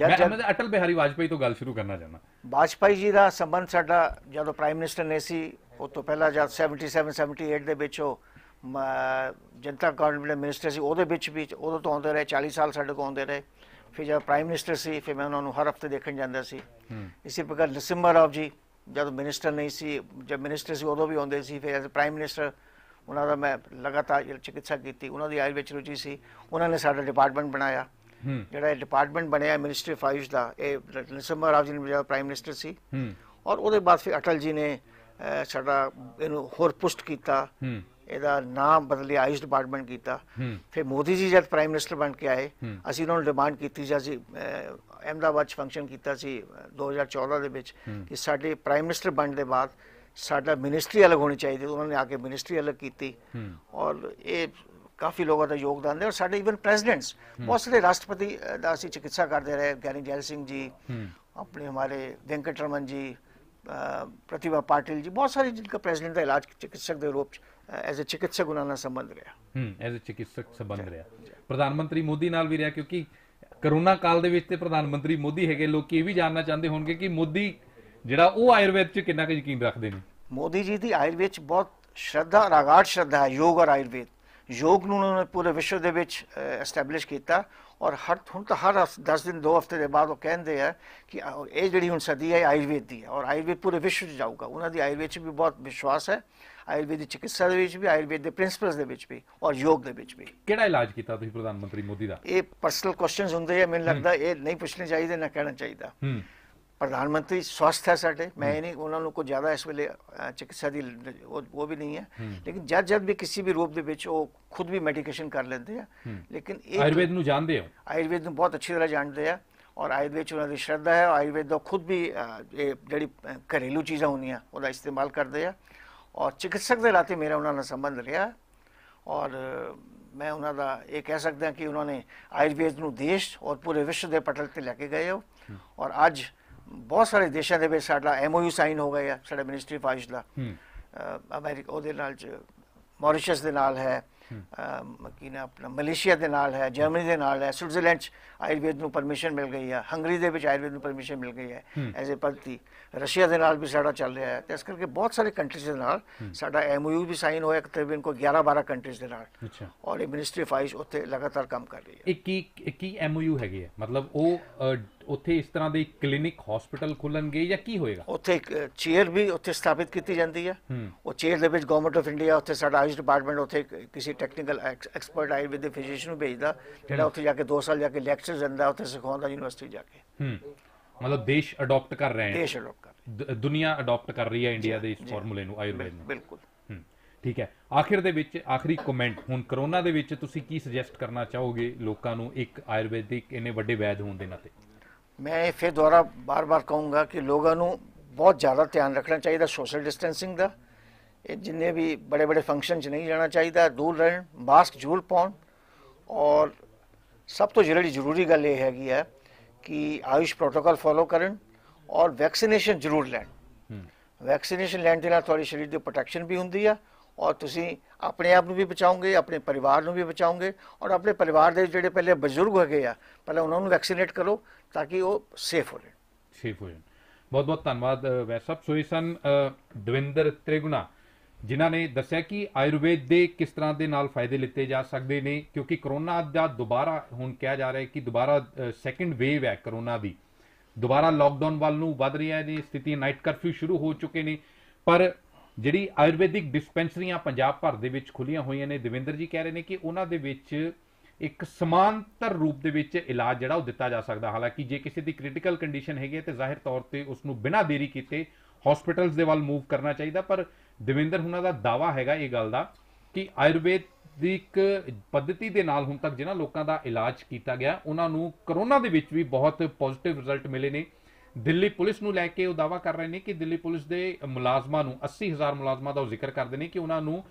ਜਦ ਮੈਂ ਅਟਲ ਬਿਹਾਰੀ ਵਾਜਪਾਈ ਤੋਂ ਗੱਲ ਸ਼ੁਰੂ ਕਰਨਾ ਚਾਹਨਾ ਵਾਜਪਾਈ ਜੀ ਦਾ ਸੰਬੰਧ ਸਾਡਾ ਜਦੋਂ ਪ੍ਰਾਈਮ ਮਿਨਿਸਟਰ ਨੇ ਸੀ ਉਹ ਤੋਂ ਪਹਿਲਾਂ ਜਦ 77 78 ਦੇ ਵਿੱਚ ਉਹ ਜਨਤਾ ਕਾਂਗਰਸ ਮਿਨਿਸਟਰ ਸੀ ਉਹਦੇ ਵਿੱਚ ਵੀ ਉਦੋਂ ਤੋਂ ਆਉਂਦੇ ਰਹੇ 40 ਸਾਲ ਸਾਡੇ ਕੋਲ ਆਉਂਦੇ ਰਹੇ ਫਿਰ ਜਦ ਪ੍ਰਾਈਮ ਮਿਨਿਸਟਰ ਸੀ ਫਿਰ ਮੈਂ ਉਹਨਾਂ ਨੂੰ ਹਰ ਹਫਤੇ ਦੇਖਣ ਜਾਂਦਾ ਸੀ ਇਸੇ ਪ੍ਰਕਾਰ ਨਸਿਮਰ ਆਪ ਜੀ ਜਦ ਮਿਨਿਸਟਰ ਨਹੀਂ ਸੀ ਜਦ ਮਿਨਿਸਟਰ ਸੀ ਉਦੋਂ ਵੀ ਆਉਂਦੇ ਸੀ ਫਿਰ ਐਸ ਪ੍ਰਾਈਮ ਮਿਨਿਸਟਰ ਉਹਨਾਂ ਦਾ ਮੈਂ ਲਗਾਤਾਰ ਚਿਕਿਤਸਾ ਕੀਤੀ ਉਹਨਾਂ ਦੀ ਆਇਲ ਵਿੱਚ ਰੁਚੀ ਸੀ ਉਹਨਾਂ ਨੇ ਸਾਡਾ ਡਿਪਾਰਟਮੈਂਟ ਬਣਾਇਆ ਜਿਹੜਾ ਇਹ ਡਿਪਾਰਟਮੈਂਟ ਬਣਿਆ ਮਿਨਿਸਟਰੀ ਫਾਈਸ਼ ਦਾ ਇਹ ਨਰਸਿਮਹਾ ਰਾਜ ਜੀ ਨੇ ਜਿਹੜਾ ਪ੍ਰਾਈਮ ਮਿਨਿਸਟਰ ਸੀ ਔਰ ਉਹਦੇ ਬਾਅਦ ਫਿਰ ਅਟਲ ਜੀ ਨੇ ਸਾਡਾ ਇਹਨੂੰ ਹੋਰ ਪੁਸ਼ਟ ਕੀਤਾ ਇਹਦਾ ਨਾਮ ਬਦਲੇ ਆਯੁਸ਼ ਡਿਪਾਰਟਮੈਂਟ ਕੀਤਾ ਫਿਰ ਮੋਦੀ ਜੀ ਜਦ ਪ੍ਰਾਈਮ ਮਿਨਿਸਟਰ ਬਣ ਕੇ ਆਏ ਅਸੀਂ ਉਹਨਾਂ ਨੂੰ ਡਿਮਾਂਡ ਕੀਤੀ ਜਾਂ ਅਸੀਂ ਅਹਿਮਦਾਬਾਦ 'ਚ ਫੰਕਸ਼ਨ ਕੀਤਾ ਸੀ 2014 ਦੇ ਵਿੱਚ ਕਿ ਸਾਡੇ ਪ੍ਰਾਈਮ ਮਿਨਿਸਟਰ ਬਣਨ ਦੇ ਬਾਅਦ ਸਾਡਾ ਮਿਨਿਸਟਰੀ ਅਲੱਗ ਹੋਣੀ ਚਾਹੀਦੀ ਉਹਨਾਂ ਨੇ ਆ ਕੇ ਮਿਨਿਸਟਰੀ ਅਲੱਗ ਕੀਤੀ ਔਰ ਇਹ ਕਾਫੀ ਲੋਕਾਂ ਦਾ ਯੋਗਦਾਨ ਹੈ ਔਰ ਸਾਡੇ ਇਵਨ ਪ੍ਰੈਜ਼ੀਡੈਂਟਸ ਬਹੁਤ ਸਾਰੇ ਰਾਸ਼ਟਰਪਤੀ ਦਾ ਅਸੀਂ ਚਿਕਿਤਸਾ ਕਰਦੇ ਰਹੇ ਗੈਰੀ ਜੈਲ ਸਿੰਘ ਜੀ ਆਪਣੇ ਹਮਾਰੇ ਵੈਂਕਟਰਮਨ ਜੀ ਪ੍ਰਤਿਭਾ ਪਾਟਿਲ ਜੀ ਬਹੁਤ ਸਾਰੇ ਜਿਨ੍ਹਾਂ ਦਾ ਪ੍ਰੈਜ਼ੀਡੈਂਟ ਦਾ ਇਲਾਜ ਚਿਕਿਤਸਕ ਦੇ ਰੂਪ ਚ ਐਜ਼ ਅ ਚਿਕਿਤਸਕ ਉਹਨਾਂ ਨਾਲ ਸੰਬੰਧ ਰਿਹਾ ਹੂੰ ਐਜ਼ ਅ ਚਿਕਿਤਸਕ ਸੰਬੰਧ ਰਿਹਾ ਪ੍ਰਧਾਨ ਮੰਤਰੀ ਮੋਦੀ ਨਾਲ ਵੀ ਰਿਹਾ ਕਿਉਂਕਿ ਕਰੋਨਾ ਕਾਲ ਦੇ ਵਿੱਚ ਤੇ ਪ੍ਰਧਾਨ ਮੰਤਰੀ ਮੋਦੀ ਹੈਗੇ ਲੋਕੀ ਇਹ ਵੀ ਜਾਣਨਾ ਚਾਹੁੰਦੇ ਹੋਣਗੇ ਕਿ ਮੋਦੀ ਜਿਹੜਾ ਉਹ ਆਯੁਰਵੇਦ 'ਚ ਕਿੰਨਾ ਕੁ ਯਕੀਨ ਰੱਖਦੇ ਨੇ ਮੋਦੀ ਜੀ ਦੀ ਆਯੁਰਵੇਦ 'ਚ ਬਹੁਤ ਸ਼ਰਧਾ ਰਾਗਾਟ ਸ਼ਰਧਾ ਹੈ ਯੋਗ ਔਰ ਆਯੁਰਵੇਦ ਯੋਗ ਨੂੰ ਉਹਨਾਂ ਨੇ ਪੂਰੇ ਵਿਸ਼ਵ ਦੇ ਵਿੱਚ ਐਸਟੈਬਲਿਸ਼ ਕੀਤਾ ਔਰ ਹਰ ਹੁਣ ਤਾਂ ਹਰ 10 ਦਿਨ 2 ਹਫ਼ਤੇ ਦੇ ਬਾਅਦ ਉਹ ਕਹਿੰਦੇ ਆ ਕਿ ਇਹ ਜਿਹੜੀ ਹੁਣ ਸਦੀ ਹੈ ਆਯੁਰਵੇਦ ਦੀ ਹੈ ਔਰ ਆਯੁਰਵੇਦ ਪੂਰੇ ਵਿਸ਼ਵ 'ਚ ਜਾਊਗਾ ਉਹਨਾਂ ਦੀ ਆਯੁਰਵੇਦ 'ਚ ਵੀ ਬਹੁਤ ਵਿਸ਼ਵਾਸ ਹੈ ਆਯੁਰਵੇਦ ਦੀ ਚਿਕਿਤਸਾ ਦੇ ਵਿੱਚ ਵੀ ਆਯੁਰਵੇਦ ਦੇ ਪ੍ਰਿੰਸੀਪਲਸ ਦੇ ਵਿੱਚ ਵੀ ਔਰ ਯੋਗ ਦੇ ਵਿੱਚ ਵੀ ਕਿਹੜਾ ਇਲਾਜ ਕੀਤਾ ਤੁਸੀਂ ਪ੍ਰਧਾਨ ਮੰਤਰੀ ਮੋਦੀ ਦਾ ਇਹ ਪਰਸਨਲ ਕੁਐਸਚਨਸ ਹੁੰਦੇ ਆ ਮੈਨੂੰ ਲੱਗਦਾ ਇਹ ਨਹੀਂ ਪੁੱਛਣੇ ਚਾਹੀਦੇ ਨਾ ਕਹਿਣਾ ਚਾਹੀਦਾ ਹੂੰ ਪ੍ਰਧਾਨ ਮੰਤਰੀ ਸਵਸਥ ਹੈ ਸਾਡੇ ਮੈਂ ਨਹੀਂ ਉਹਨਾਂ ਨੂੰ ਕੋਈ ਜ਼ਿਆਦਾ ਇਸ ਵੇਲੇ ਚਿਕਿਤਸਾ ਦੀ ਉਹ ਵੀ ਨਹੀਂ ਹੈ ਲੇਕਿਨ ਜਦ ਜਦ ਵੀ ਕਿਸੇ ਵੀ ਰੂਪ ਦੇ ਵਿੱਚ ਉਹ ਖੁਦ ਵੀ ਮੈਡੀਕੇਸ਼ਨ ਕਰ ਲੈਂਦੇ ਆ ਲੇਕਿਨ ਇਹ ਆਯੁਰਵੇਦ ਨੂੰ ਜਾਣਦੇ ਹੋ ਆਯੁਰਵੇਦ ਨੂੰ ਬਹੁਤ ਅੱਛੀ ਤਰ੍ਹਾਂ ਜਾਣਦੇ ਆ ਔਰ ਆਯੁਰਵੇਦ ਚ ਉਹਨਾਂ ਦੀ ਸ਼ਰਧਾ ਹੈ ਆਯੁਰਵੇਦ ਦਾ ਖੁਦ ਵੀ ਇਹ ਜਿਹੜੀ ਘਰੇਲੂ ਚੀਜ਼ਾਂ ਹੁੰਦੀਆਂ ਉਹਦਾ ਇਸਤੇਮਾਲ ਕਰਦੇ ਆ ਔਰ ਚਿਕਿਤਸਕ ਦੇ ਨਾਤੇ ਮੇਰਾ ਉਹਨਾਂ ਨਾਲ ਸੰਬੰਧ ਰਿਹਾ ਔਰ ਮੈਂ ਉਹਨਾਂ ਦਾ ਇਹ ਕਹਿ ਸਕਦਾ ਕਿ ਉਹਨਾਂ ਨੇ ਆਯੁਰਵੇਦ ਨੂੰ ਦੇਸ਼ ਔਰ ਪੂਰੇ ਵਿਸ਼ਵ ਦੇ ਪਟਲ ਤੇ ਲੈ ਕੇ ਗਏ ਹੋ ਔਰ ਅੱਜ ਬਹੁਤ ਸਾਰੇ ਦੇਸ਼ਾਂ ਦੇ ਵਿੱਚ ਸਾਡਾ ਐਮਓਯੂ ਸਾਈਨ ਹੋ ਗਿਆ ਆ ਸਾਡਾ ਮਿਨਿਸਟਰੀ ਫਾਈਨਸ ਦਾ ਅਮਰੀਕਾ ਉਹਦੇ ਨਾਲ ਚ ਮੌਰੀਸ਼ਸ ਦੇ ਨਾਲ ਹੈ ਮਕੀਨਾ ਆਪਣਾ ਮਲੇਸ਼ੀਆ ਦੇ ਨਾਲ ਹੈ ਜਰਮਨੀ ਦੇ ਨਾਲ ਹੈ ਸਵਿਟਜ਼ਰਲੈਂਡ ਚ ਆਯੁਰਵੇਦ ਨੂੰ ਪਰਮਿਸ਼ਨ ਮਿਲ ਗਈ ਹੈ ਹੰਗਰੀ ਦੇ ਵਿੱਚ ਆਯੁਰਵੇਦ ਨੂੰ ਪਰਮਿਸ਼ਨ ਮਿਲ ਗਈ ਹੈ ਐਜ਼ ਅ ਪਲਤੀ ਰਸ਼ੀਆ ਦੇ ਨਾਲ ਵੀ ਸਾਡਾ ਚੱਲ ਰਿਹਾ ਹੈ ਤੇ ਇਸ ਕਰਕੇ ਬਹੁਤ ਸਾਰੇ ਕੰਟਰੀਜ਼ ਦੇ ਨਾਲ ਸਾਡਾ ਐਮਓਯੂ ਵੀ ਸਾਈਨ ਹੋਇਆ ਤਕਰੀਬਨ ਕੋ 11 12 ਕੰਟਰੀਜ਼ ਦੇ ਨਾਲ ਅੱਛਾ ਔਰ ਇਹ ਮਿਨਿਸਟਰੀ ਫਾਈਸ ਉੱਥੇ ਲਗਾਤਾਰ ਕੰਮ ਕਰ ਰਹੀ ਹੈ ਇਹ ਕੀ ਕੀ ਐਮਓਯੂ ਹੈਗੇ ਮਤਲਬ ਉਹ ਉੱਥੇ ਇਸ ਤਰ੍ਹਾਂ ਦੇ ਕਲੀਨਿਕ ਹਸਪੀਟਲ ਖੁੱਲਣਗੇ ਜਾਂ ਕੀ ਹੋਏਗਾ ਉੱਥੇ ਇੱਕ ਚੇਅਰ ਵੀ ਉੱਥੇ ਸਥਾਪਿਤ ਕੀਤੀ ਜਾਂਦੀ ਹੈ ਉਹ ਚੇਅਰ ਦੇ ਵਿੱਚ ਗਵਰਨਮੈਂਟ ਆਫ ਇੰਡੀਆ ਉੱਥੇ ਸਾਡਾ ਆਯੁਸ਼ ਡਿਪਾਰਟਮੈਂਟ ਉੱਥੇ ਕਿਸੇ ਟੈਕਨੀਕਲ ਐਕਸਪਰਟ ਆਏ ਵਿਦ ਫਿਜ਼ੀਸ਼ੀਅਨ ਨੂੰ ਭੇਜਦਾ ਜਿਹੜਾ ਉੱਥੇ ਜਾ ਕੇ 2 ਸਾਲ ਜਾ ਕੇ ਲੈਕਚਰ ਦਿੰਦਾ ਉੱਥੇ ਸਿਖਾਉਂਦਾ ਯੂਨੀਵਰਸਿਟੀ ਜਾ ਕੇ ਹੂੰ ਮਤਲਬ ਦੇਸ਼ ਅਡਾਪਟ ਕਰ ਰਹੇ ਹਨ ਦੇਸ਼ ਅਡਾਪਟ ਕਰ ਦੁਨੀਆ ਅਡਾਪਟ ਕਰ ਰਹੀ ਹੈ ਇੰਡੀਆ ਦੇ ਇਸ ਫਾਰਮੂਲੇ ਨੂੰ ਆਯੁਰਵੇਦ ਨੂੰ ਬਿਲਕੁਲ ਠੀਕ ਹੈ ਆਖਿਰ ਦੇ ਵਿੱਚ ਆਖਰੀ ਕਮੈਂਟ ਹੁਣ ਕਰੋਨਾ ਦੇ ਵਿੱਚ ਤੁਸੀਂ ਕੀ ਸੁਜੈਸਟ ਕਰਨਾ ਚਾਹੋਗੇ ਲੋਕਾਂ ਨੂੰ ਇੱਕ ਆਯੁਰਵੈਦਿਕ ਇੰਨੇ ਵੱਡੇ ਵੈਦ ਹੋਣ ਦੇ ਨਾਤੇ ਮੈਂ ਇਹ ਫਿਰ ਦੁਆਰਾ ਬਾਰ-ਬਾਰ ਕਹੂੰਗਾ ਕਿ ਲੋਕਾਂ ਨੂੰ ਬਹੁਤ ਜ਼ਿਆਦਾ ਧਿਆਨ ਰੱਖਣਾ ਚਾਹੀਦਾ ਸੋਸ਼ਲ ਡਿਸਟੈਂਸਿੰਗ ਦਾ ਇਹ ਜਿੰਨੇ ਵੀ ਬੜੇ-ਬੜੇ ਫੰਕਸ਼ਨ 'ਚ ਨਹੀਂ ਜਾਣਾ ਚਾਹੀਦਾ ਦੂਰ ਰਹਿਣ ਮਾਸਕ ਜ਼ਰੂਰ ਪਾਉਣ ਔਰ ਸਭ ਤੋਂ ਜਿਹੜੀ ਜ਼ਰੂਰੀ ਗੱਲ ਇਹ ਹੈਗੀ ਹੈ ਕਿ ਆਯੁਸ਼ ਪ੍ਰੋਟੋਕਾਲ ਫੋਲੋ ਕਰਨ ਔਰ ਵੈਕਸੀਨੇਸ਼ਨ ਜ਼ਰੂਰ ਲੈਣ ਵੈਕਸੀਨੇਸ਼ਨ ਲੈਣ ਦੇ ਨਾਲ ਤੁਹਾਡੇ ਸਰੀਰ ਦੀ ਪ੍ਰੋਟੈਕਸ਼ਨ ਵੀ ਹੁੰਦੀ ਆ ਔਰ ਤੁਸੀਂ ਆਪਣੇ ਆਪ ਨੂੰ ਵੀ ਬਚਾਓਗੇ ਆਪਣੇ ਪਰਿਵਾਰ ਨੂੰ ਵੀ ਬਚਾਓਗੇ ਔਰ ਆਪਣੇ ਪਰਿਵਾਰ ਦੇ ਜਿਹੜੇ ਪਹਿਲੇ ਬਜ਼ੁਰਗ ਗਏ ਆ ਪਹਿਲਾਂ ਉਹਨਾਂ ਨੂੰ ਵੈਕਸੀਨੇਟ ਕਰੋ ਤਾਂ ਕਿ ਉਹ ਸੇਫ ਹੋ ਜਾਣ ਸੇਫ ਹੋ ਜਾਣ ਬਹੁਤ ਬਹੁਤ ਧੰਨਵਾਦ ਵੈਸਪ ਸੋਈਸਨ ਦਵਿੰਦਰ ਤ੍ਰਿਗੁਣਾ ਜਿਨ੍ਹਾਂ ਨੇ ਦੱਸਿਆ ਕਿ ਆਯੁਰਵੇਦ ਦੇ ਕਿਸ ਤਰ੍ਹਾਂ ਦੇ ਨਾਲ ਫਾਇਦੇ ਲਿੱਤੇ ਜਾ ਸਕਦੇ ਨੇ ਕਿਉਂਕਿ ਕਰੋਨਾ ਦਾ ਦੁਬਾਰਾ ਹੁਣ ਕਿਹਾ ਜਾ ਰਿਹਾ ਹੈ ਕਿ ਦੁਬਾਰਾ ਸੈਕੰਡ ਵੇਵ ਹੈ ਕਰੋਨਾ ਦੀ ਦੁਬਾਰਾ ਲਾਕਡਾਊਨ ਵੱਲ ਨੂੰ ਵੱਧ ਰਿਹਾ ਹੈ ਇਹ ਸਥਿਤੀ ਨਾਈਟ ਕਰਫਿਊ ਸ਼ੁਰੂ ਹੋ ਚੁੱਕੇ ਨੇ ਪਰ ਜਿਹੜੀ ਆਯੁਰਵੈਦਿਕ ਡਿਸਪੈਂਸਰੀਆਂ ਪੰਜਾਬ ਭਰ ਦੇ ਵਿੱਚ ਖੁੱਲੀਆਂ ਹੋਈਆਂ ਨੇ ਦਵਿੰਦਰ ਜੀ ਕਹਿ ਰਹੇ ਨੇ ਕਿ ਉਹਨਾਂ ਦੇ ਵਿੱਚ ਇੱਕ ਸਮਾਨਤਰ ਰੂਪ ਦੇ ਵਿੱਚ ਇਲਾਜ ਜਿਹੜਾ ਉਹ ਦਿੱਤਾ ਜਾ ਸਕਦਾ ਹਾਲਾਂਕਿ ਜੇ ਕਿਸੇ ਦੀ ਕ੍ਰਿਟੀਕਲ ਕੰਡੀਸ਼ਨ ਹੈਗੀ ਹੈ ਤੇ ਜ਼ਾਹਿਰ ਤੌਰ ਤੇ ਉਸ ਨੂੰ ਬਿਨਾਂ ਦੇਰੀ ਕੀਤੇ ਹਸਪੀਟਲਸ ਦੇ ਵੱਲ ਮੂਵ ਕਰਨਾ ਚਾਹੀਦਾ ਪਰ ਦਵਿੰਦਰ ਹੁਣਾਂ ਦਾ ਦਾਵਾ ਹੈਗਾ ਇਹ ਗੱਲ ਦਾ ਕਿ ਆਯੁਰਵੈਦਿਕ ਪੱਧਤੀ ਦੇ ਨਾਲ ਹੁਣ ਤੱਕ ਜਿਹਨਾਂ ਲੋਕਾਂ ਦਾ ਇਲਾਜ ਕੀਤਾ ਗਿਆ ਉਹਨਾਂ ਨੂੰ ਕਰੋਨਾ ਦੇ ਵਿੱਚ ਵੀ ਬਹੁਤ ਪੋਜ਼ਿਟਿਵ ਰਿਜ਼ਲਟ ਮਿਲੇ ਨੇ ਦਿੱਲੀ ਪੁਲਿਸ ਨੂੰ ਲੈ ਕੇ ਉਹ ਦਾਵਾ ਕਰ ਰਹੇ ਨੇ ਕਿ ਦਿੱਲੀ ਪੁਲਿਸ ਦੇ ਮੁਲਾਜ਼ਮਾਂ ਨੂੰ 80000 ਮੁਲਾਜ਼ਮਾਂ ਦਾ ਉਹ ਜ਼ਿਕਰ ਕਰਦੇ ਨੇ ਕਿ ਉਹਨਾਂ ਨੂੰ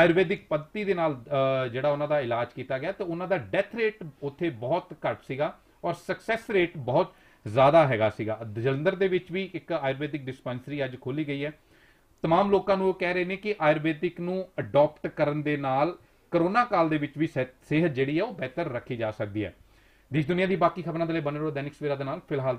ਆਯੁਰਵੈਦਿਕ ਪੱਤੀ ਦੇ ਨਾਲ ਜਿਹੜਾ ਉਹਨਾਂ ਦਾ ਇਲਾਜ ਕੀਤਾ ਗਿਆ ਤੇ ਉਹਨਾਂ ਦਾ ਡੈਥ ਰੇਟ ਉੱਥੇ ਬਹੁਤ ਘੱਟ ਸੀਗਾ ਔਰ ਸਕਸੈਸ ਰੇਟ ਬਹੁਤ ਜ਼ਿਆਦਾ ਹੈਗਾ ਸੀਗਾ ਜਲੰਧਰ ਦੇ ਵਿੱਚ ਵੀ ਇੱਕ ਆਯੁਰਵੈਦਿਕ ਡਿਸਪੈਂਸਰੀ ਅੱਜ ਖੋਲੀ ਗਈ ਹੈ तमाम ਲੋਕਾਂ ਨੂੰ ਉਹ ਕਹਿ ਰਹੇ ਨੇ ਕਿ ਆਯੁਰਵੈਦਿਕ ਨੂੰ ਅਡਾਪਟ ਕਰਨ ਦੇ ਨਾਲ ਕਰੋਨਾ ਕਾਲ ਦੇ ਵਿੱਚ ਵੀ ਸਿਹਤ ਜਿਹੜੀ ਹੈ ਉਹ ਬਿਹਤਰ ਰੱਖੀ ਜਾ ਸਕਦੀ ਹੈ ਦੇਸ਼ ਦੁਨੀਆ ਦੀ ਬਾਕੀ ਖਬਰਾਂ ਦੇ ਲਈ ਬਨੇ ਰਹੋ ਦੈਨਿਕ ਸਵੇਰਾ ਦੇ ਨਾਲ ਫਿਲਹਾਲ